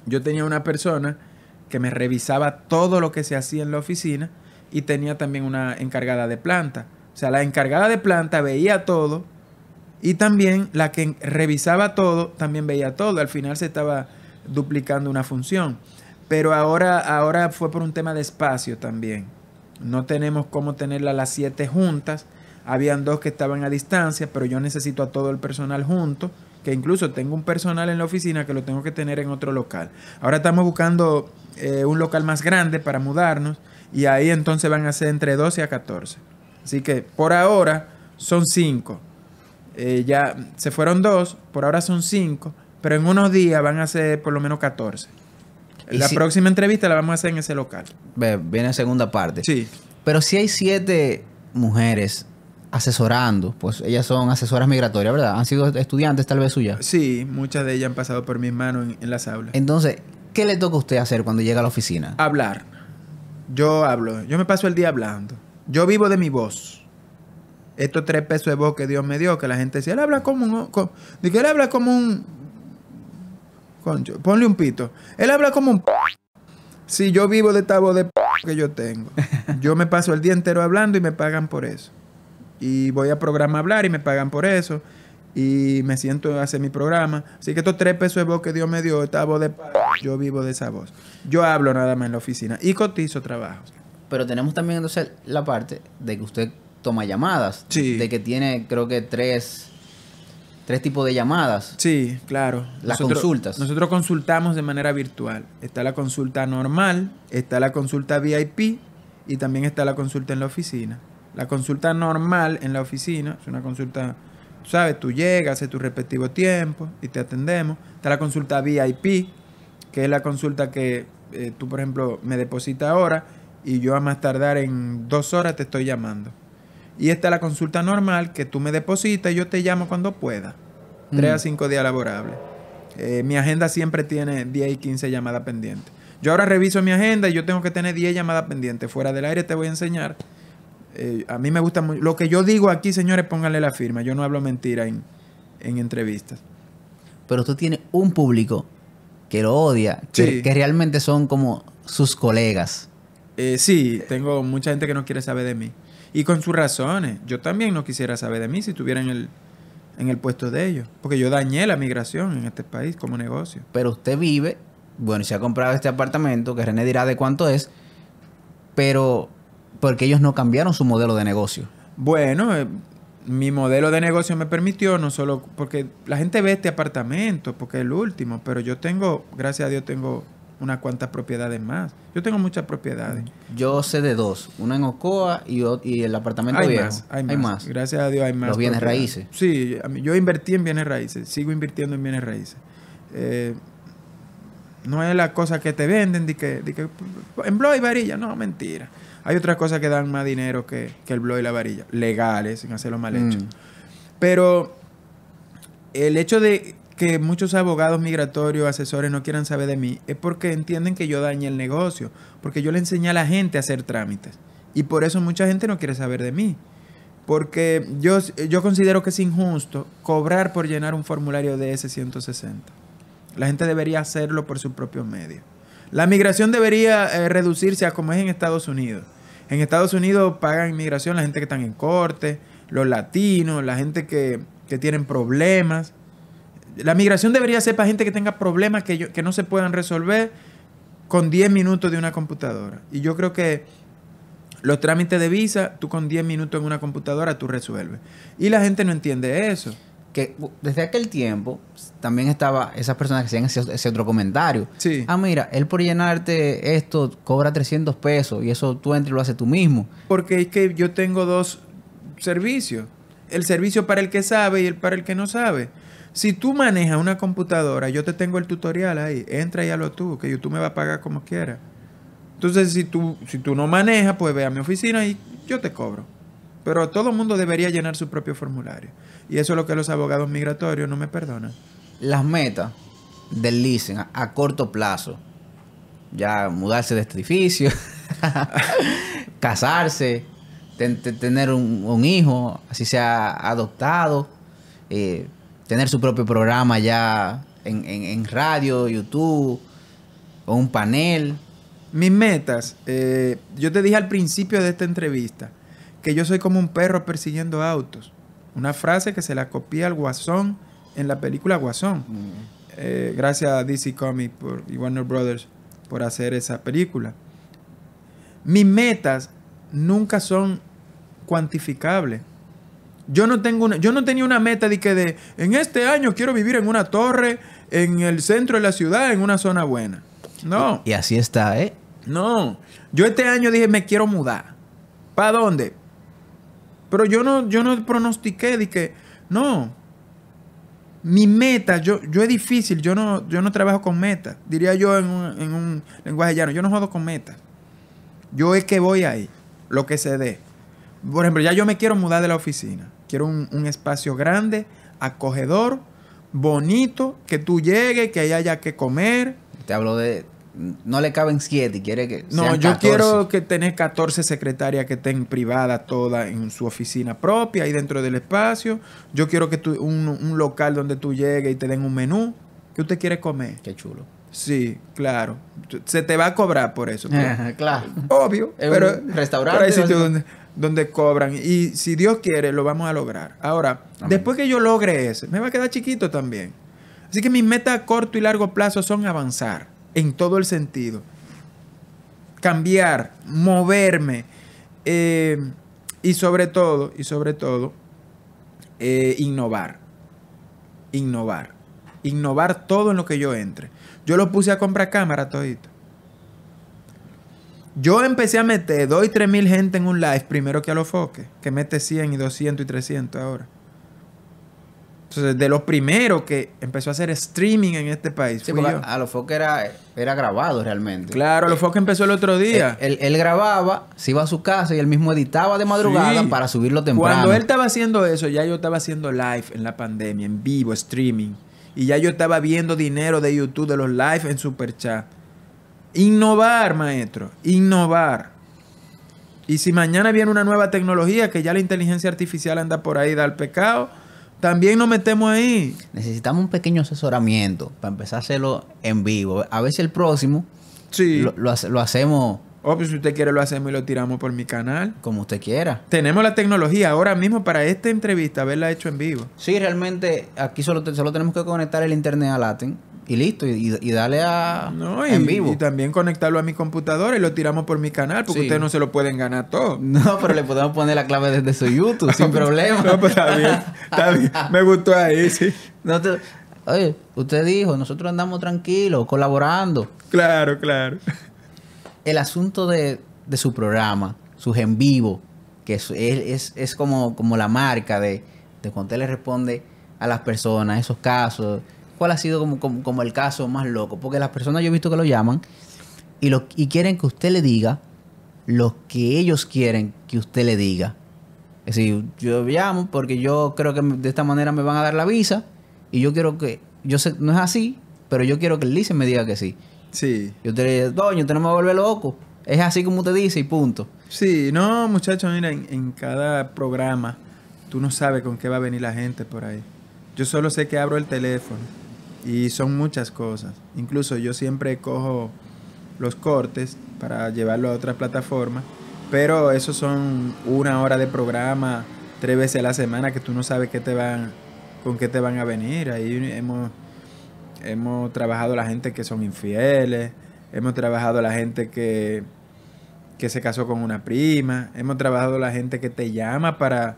Yo tenía una persona que me revisaba todo lo que se hacía en la oficina y tenía también una encargada de planta. O sea, la encargada de planta veía todo, y también la que revisaba todo, también veía todo. Al final se estaba duplicando una función. Pero ahora, ahora fue por un tema de espacio también. No tenemos cómo tenerla las siete juntas. Habían dos que estaban a distancia, pero yo necesito a todo el personal junto, que incluso tengo un personal en la oficina que lo tengo que tener en otro local. Ahora estamos buscando eh, un local más grande para mudarnos y ahí entonces van a ser entre 12 a 14. Así que por ahora son cinco eh, ya se fueron dos, por ahora son cinco, pero en unos días van a ser por lo menos 14. La próxima entrevista la vamos a hacer en ese local. Viene segunda parte. Sí. Pero si hay siete mujeres asesorando, pues ellas son asesoras migratorias, ¿verdad? Han sido estudiantes tal vez suyas. Sí, muchas de ellas han pasado por mis manos en, en las aulas. Entonces, ¿qué le toca a usted hacer cuando llega a la oficina? Hablar. Yo hablo. Yo me paso el día hablando. Yo vivo de mi voz estos tres pesos de voz que Dios me dio, que la gente decía, él habla como un... Dice que él habla como un... Concho, ponle un pito. Él habla como un... Si yo vivo de esta voz de que yo tengo. Yo me paso el día entero hablando y me pagan por eso. Y voy a programa hablar y me pagan por eso. Y me siento a hacer mi programa. Así que estos tres pesos de voz que Dios me dio, esta voz de... Yo vivo de esa voz. Yo hablo nada más en la oficina y cotizo trabajos. Pero tenemos también entonces la parte de que usted toma llamadas. De que tiene, creo que tres, tres tipos de llamadas. Sí, claro. Las consultas. Nosotros consultamos de manera virtual. Está la consulta normal, está la consulta VIP y también está la consulta en la oficina. La consulta normal en la oficina es una consulta, sabes, tú llegas, a tu respectivo tiempo y te atendemos. Está la consulta VIP, que es la consulta que eh, tú, por ejemplo, me depositas ahora y yo a más tardar en dos horas te estoy llamando. Y es la consulta normal que tú me depositas y yo te llamo cuando pueda. Tres a mm. cinco días laborables. Eh, mi agenda siempre tiene 10 y 15 llamadas pendientes. Yo ahora reviso mi agenda y yo tengo que tener 10 llamadas pendientes. Fuera del aire te voy a enseñar. Eh, a mí me gusta mucho. Lo que yo digo aquí, señores, pónganle la firma. Yo no hablo mentira en, entrevistas. Pero tú tienes un público que lo odia, que, realmente son como sus colegas. Eh, sí, tengo mucha gente que no quiere saber de mí. Y con sus razones. Yo también no quisiera saber de mí si estuviera en el, en el puesto de ellos. Porque yo dañé la migración en este país como negocio. Pero usted vive, bueno, y se ha comprado este apartamento, que René dirá de cuánto es, pero porque ellos no cambiaron su modelo de negocio. Bueno, eh, mi modelo de negocio me permitió, no solo porque la gente ve este apartamento, porque es el último, pero yo tengo, gracias a Dios, tengo unas cuantas propiedades más. Yo tengo muchas propiedades. Mm. Yo sé de dos, una en Ocoa y, el apartamento hay viejo. Más, hay, más. Gracias a Dios hay más. Los bienes raíces. Sí, yo invertí en bienes raíces, sigo invirtiendo en bienes raíces. Eh, no es la cosa que te venden, que, pues, en blog y varilla, no, mentira. Hay otras cosas que dan más dinero que, el blog y la varilla, legales, sin hacerlo mal hecho. Mm. Pero el hecho de que muchos abogados migratorios, asesores no quieran saber de mí es porque entienden que yo dañé el negocio, porque yo le enseñé a la gente a hacer trámites. Y por eso mucha gente no quiere saber de mí. Porque yo, yo considero que es injusto cobrar por llenar un formulario de S160. La gente debería hacerlo por su propio medio. La migración debería eh, reducirse a como es en Estados Unidos. En Estados Unidos pagan inmigración la gente que están en corte, los latinos, la gente que, que tienen problemas. La migración debería ser para gente que tenga problemas que, no se puedan resolver con 10 minutos de una computadora. Y yo creo que los trámites de visa, tú con 10 minutos en una computadora, tú resuelves. Y la gente no entiende eso. Que desde aquel tiempo también estaba esas personas que hacían ese, otro comentario. Ah, mira, él por llenarte esto cobra 300 pesos y eso tú entras y lo haces tú mismo. Porque es que yo tengo dos servicios. El servicio para el que sabe y el para el que no sabe. Si tú manejas una computadora, yo te tengo el tutorial ahí, entra y hazlo tú, que YouTube me va a pagar como quiera. Entonces, si tú, si tú no manejas, pues ve a mi oficina y yo te cobro. Pero todo el mundo debería llenar su propio formulario. Y eso es lo que los abogados migratorios no me perdonan. Las metas del leasing a, corto plazo. Ya mudarse de este edificio, casarse, tener un, un, hijo, así sea adoptado, eh, tener su propio programa ya en, radio, YouTube, o un panel. Mis metas, eh, yo te dije al principio de esta entrevista que yo soy como un perro persiguiendo autos. Una frase que se la copia al Guasón en la película Guasón. Mm. Eh, gracias a DC Comics por, y Warner Brothers por hacer esa película. Mis metas nunca son cuantificables. Yo no, tengo una, yo no tenía una meta de que de, en este año quiero vivir en una torre, en el centro de la ciudad, en una zona buena. No. Y, así está, ¿eh? No. Yo este año dije, me quiero mudar. ¿Para dónde? Pero yo no, yo no pronostiqué de que, no. Mi meta, yo, yo es difícil, yo no, yo no trabajo con metas. Diría yo en un, en un lenguaje llano, yo no jodo con metas. Yo es que voy ahí, lo que se dé. Por ejemplo, ya yo me quiero mudar de la oficina. Quiero un, espacio grande, acogedor, bonito, que tú llegue que haya que comer. Te hablo de no le caben siete, y quiere que No, yo quiero que tenés 14 secretarias que estén privadas todas en su oficina propia ahí dentro del espacio. Yo quiero que tú, un, un, local donde tú llegue y te den un menú. ¿Qué usted quiere comer? Qué chulo. Sí, claro. Se te va a cobrar por eso. claro. Obvio. pero, restaurante. Pero donde, donde cobran. Y si Dios quiere, lo vamos a lograr. Ahora, después que yo logre eso, me va a quedar chiquito también. Así que mis metas a corto y largo plazo son avanzar en todo el sentido. Cambiar, moverme. Eh, y sobre todo, y sobre todo, eh, innovar. Innovar. Innovar todo en lo que yo entre. Yo lo puse a comprar cámara todito. Yo empecé a meter 2 y 3 mil gente en un live primero que a los foques, que mete 100 y 200 y 300 ahora. Entonces, de los primeros que empezó a hacer streaming en este país. Sí, yo. a los era, era grabado realmente. Claro, a eh, empezó el otro eh, día. Él, grababa, se iba a su casa y él mismo editaba de madrugada para subirlo temprano. Cuando él estaba haciendo eso, ya yo estaba haciendo live en la pandemia, en vivo, streaming. Y ya yo estaba viendo dinero de YouTube, de los live en Super Chat. Innovar, maestro, innovar. Y si mañana viene una nueva tecnología, que ya la inteligencia artificial anda por ahí, da el pecado, también nos metemos ahí. Necesitamos un pequeño asesoramiento para empezar a hacerlo en vivo. A veces el próximo sí. lo, hacemos. O oh, pues si usted quiere lo hacemos y lo tiramos por mi canal. Como usted quiera. Tenemos la tecnología ahora mismo para esta entrevista, haberla hecho en vivo. Sí, realmente aquí solo, solo tenemos que conectar el internet a Latin y listo, y, y dale a en vivo. Y también conectarlo a mi computadora y lo tiramos por mi canal, porque ustedes no se lo pueden ganar todo. No, pero le podemos poner la clave desde su YouTube, sin problema. Pues, está bien, está bien. Me gustó ahí, sí. Oye, usted dijo, nosotros andamos tranquilos, colaborando. Claro, claro. El asunto de, de su programa, sus en vivo, que es, es, como, como la marca de, de cuando usted le responde a las personas, esos casos ¿Cuál ha sido como, el caso más loco? Porque las personas yo he visto que lo llaman y, lo, quieren que usted le diga lo que ellos quieren que usted le diga. Es decir, yo llamo porque yo creo que de esta manera me van a dar la visa y yo quiero que, yo sé, no es así, pero yo quiero que el lice me diga que sí. Sí. Yo te le digo, doña, usted no me vuelve loco. Es así como usted dice y punto. Sí, no, muchachos, mira, en, en, cada programa tú no sabes con qué va a venir la gente por ahí. Yo solo sé que abro el teléfono y son muchas cosas. Incluso yo siempre cojo los cortes para llevarlo a otras plataformas. Pero eso son una hora de programa, tres veces a la semana, que tú no sabes qué te van, con qué te van a venir. Ahí hemos, hemos trabajado la gente que son infieles, hemos trabajado la gente que, que se casó con una prima, hemos trabajado la gente que te llama para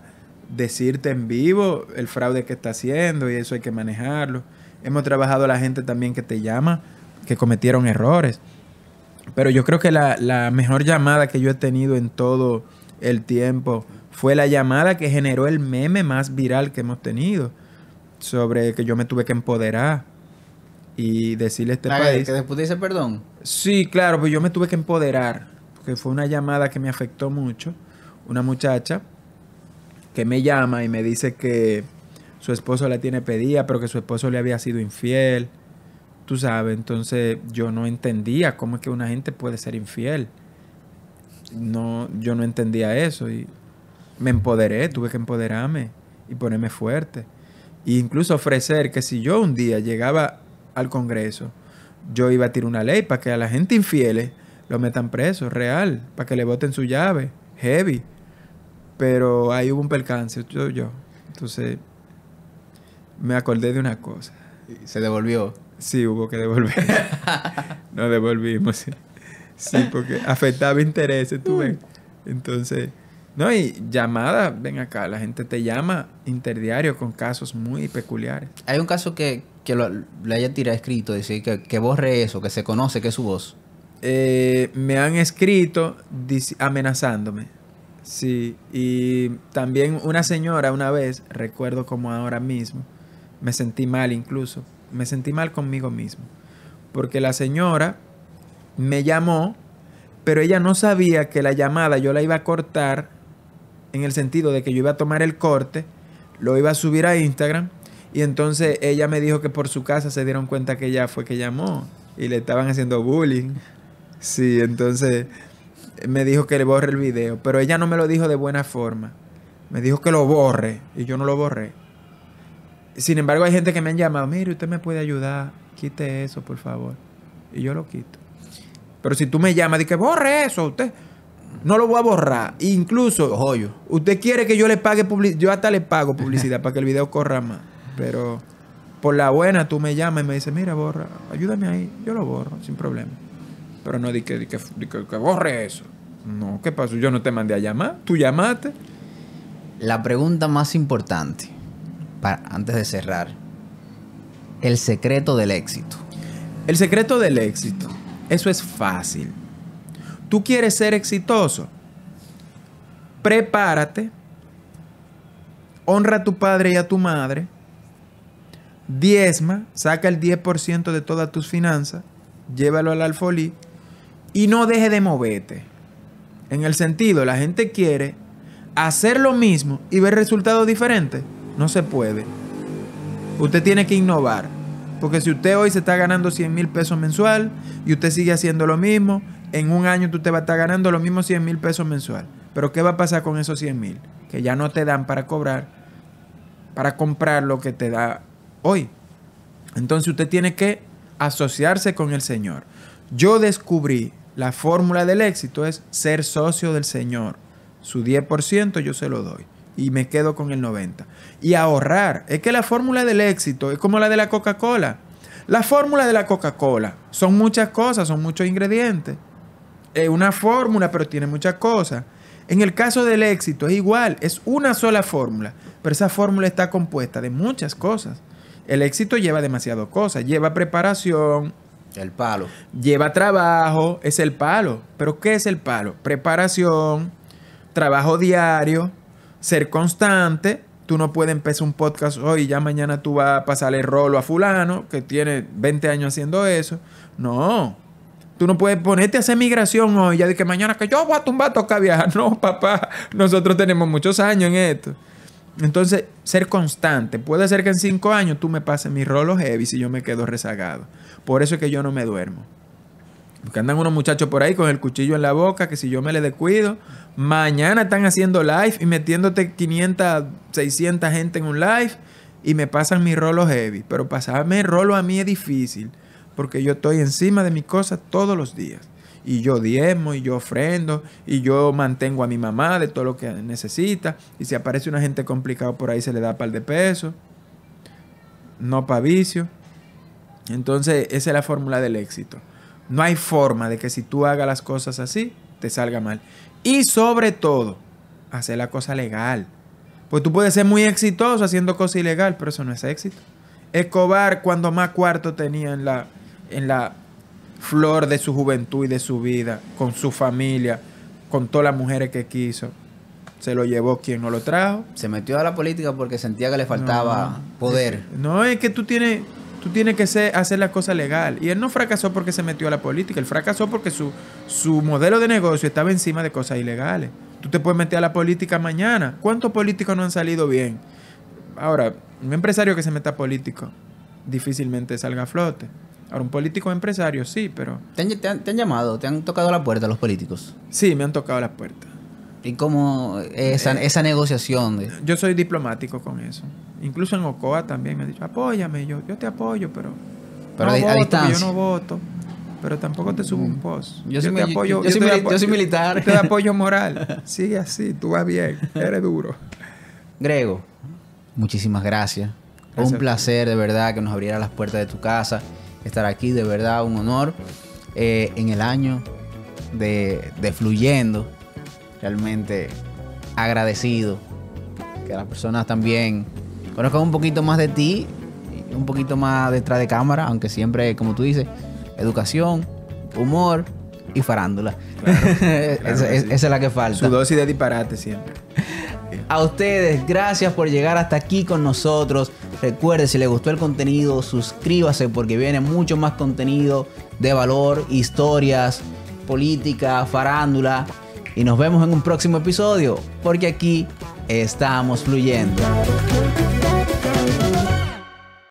decirte en vivo el fraude que está haciendo y eso hay que manejarlo. Hemos trabajado la gente también que te llama, que cometieron errores. Pero yo creo que la, mejor llamada que yo he tenido en todo el tiempo fue la llamada que generó el meme más viral que hemos tenido sobre que yo me tuve que empoderar y decirle a este país. Que después dice perdón. Sí, claro, pues yo me tuve que empoderar. Porque fue una llamada que me afectó mucho. Una muchacha que me llama y me dice que su esposo la tiene pedida, pero que su esposo le había sido infiel. Tú sabes, entonces yo no entendía cómo es que una gente puede ser infiel. No, yo no entendía eso y me empoderé, tuve que empoderarme y ponerme fuerte. E incluso ofrecer que si yo un día llegaba al Congreso, yo iba a tirar una ley para que a la gente infiel lo metan preso, real, para que le voten su llave, heavy. Pero ahí hubo un percance, yo, yo. Entonces me acordé de una cosa. ¿Se devolvió? Sí, hubo que devolver. No devolvimos. Sí. porque afectaba intereses, tú ves. Entonces, no, y llamada, ven acá, la gente te llama interdiario con casos muy peculiares. Hay un caso que, le haya tirado escrito, decir que, borre eso, que se conoce que es su voz. Eh, me han escrito amenazándome. Sí, y también una señora una vez, recuerdo como ahora mismo, me sentí mal incluso. Me sentí mal conmigo mismo. Porque la señora me llamó, pero ella no sabía que la llamada yo la iba a cortar en el sentido de que yo iba a tomar el corte, lo iba a subir a Instagram y entonces ella me dijo que por su casa se dieron cuenta que ella fue que llamó y le estaban haciendo bullying. Sí, entonces me dijo que le borre el video, pero ella no me lo dijo de buena forma. Me dijo que lo borre y yo no lo borré. Sin embargo, hay gente que me han llamado, mire, usted me puede ayudar, quite eso, por favor. Y yo lo quito. Pero si tú me llamas, que borre eso, usted. No lo voy a borrar. Incluso, Ojo. usted quiere que yo le pague publicidad. Yo hasta le pago publicidad para que el video corra más. Pero por la buena, tú me llamas y me dices, mira, borra, ayúdame ahí. Yo lo borro, sin problema. Pero no di que, que, borre eso. No, ¿qué pasó? Yo no te mandé a llamar. Tú llamaste. La pregunta más importante antes de cerrar, el secreto del éxito. El secreto del éxito, eso es fácil. Tú quieres ser exitoso. Prepárate. Honra a tu padre y a tu madre. Diezma, saca el 10% de todas tus finanzas, llévalo al alfolí y no deje de moverte. En el sentido, la gente quiere hacer lo mismo y ver resultados diferentes. No se puede. Usted tiene que innovar. Porque si usted hoy se está ganando 100 mil pesos mensual y usted sigue haciendo lo mismo, en un año tú te a estar ganando los mismos 100 mil pesos mensual. Pero ¿qué va a pasar con esos 100 mil? Que ya no te dan para cobrar, para comprar lo que te da hoy. Entonces usted tiene que asociarse con el Señor. Yo descubrí la fórmula del éxito es ser socio del Señor. Su 10% yo se lo doy y me quedo con el 90. Y ahorrar. Es que la fórmula del éxito es como la de la Coca-Cola. La fórmula de la Coca-Cola son muchas cosas, son muchos ingredientes. Es una fórmula, pero tiene muchas cosas. En el caso del éxito es igual, es una sola fórmula, pero esa fórmula está compuesta de muchas cosas. El éxito lleva demasiado cosas, lleva preparación. El palo. Lleva trabajo, es el palo. ¿Pero qué es el palo? Preparación, trabajo diario, ser constante. Tú no puedes empezar un podcast hoy y ya mañana tú vas a pasarle rolo a fulano que tiene 20 años haciendo eso. No. Tú no puedes ponerte a hacer migración hoy ya de que mañana que yo voy a tumbar toca viajar. No, papá. Nosotros tenemos muchos años en esto. Entonces, ser constante. Puede ser que en cinco años tú me pases mi rolo heavy si yo me quedo rezagado. Por eso es que yo no me duermo. Porque andan unos muchachos por ahí con el cuchillo en la boca, que si yo me le descuido, Mañana están haciendo live y metiéndote 500, 600 gente en un live y me pasan mi rolo heavy. Pero pasarme rolo a mí es difícil porque yo estoy encima de mi cosa... todos los días. Y yo diezmo, y yo ofrendo, y yo mantengo a mi mamá de todo lo que necesita. Y si aparece una gente complicada por ahí, se le da pal de peso... No para vicio. Entonces, esa es la fórmula del éxito. No hay forma de que si tú hagas las cosas así, te salga mal. Y sobre todo, hacer la cosa legal. Pues tú puedes ser muy exitoso haciendo cosas ilegal, pero eso no es éxito. Escobar, cuando más cuarto tenía en la, en la flor de su juventud y de su vida, con su familia, con todas las mujeres que quiso, se lo llevó quien no lo trajo. Se metió a la política porque sentía que le faltaba poder. No, es que tú tienes Tú tienes que hacer la cosa legal. Y él no fracasó porque se metió a la política, él fracasó porque su, su modelo de negocio estaba encima de cosas ilegales. Tú te puedes meter a la política mañana. ¿Cuántos políticos no han salido bien? Ahora, un empresario que se meta político difícilmente salga a flote. Ahora, un político empresario sí, pero... ¿Te han, llamado? ¿Te han tocado la puerta los políticos? Sí, me han tocado la puerta ¿Y cómo esa, eh, esa negociación? Yo soy diplomático con eso. Incluso en Ocoa también me ha dicho, apóyame, yo, yo te apoyo, pero, pero a, distancia. Yo no voto, pero tampoco te subo un mm. post. Yo, soy, te apoyo, yo, soy, militar. Te, apoyo moral. Sigue así, tú vas bien, eres duro. Grego, muchísimas gracias. un placer de verdad que nos abriera las puertas de tu casa, estar aquí, de verdad un honor. Eh, en el año de, de Fluyendo, realmente agradecido que las personas también con un poquito más de ti, un poquito más detrás de cámara, aunque siempre, como tú dices, educación, humor y farándula. esa, es, la que falta. Su dosis de disparate siempre. A ustedes, gracias por llegar hasta aquí con nosotros. Recuerde, si les gustó el contenido, suscríbase porque viene mucho más contenido de valor, historias, política, farándula. Y nos vemos en un próximo episodio porque aquí estamos fluyendo.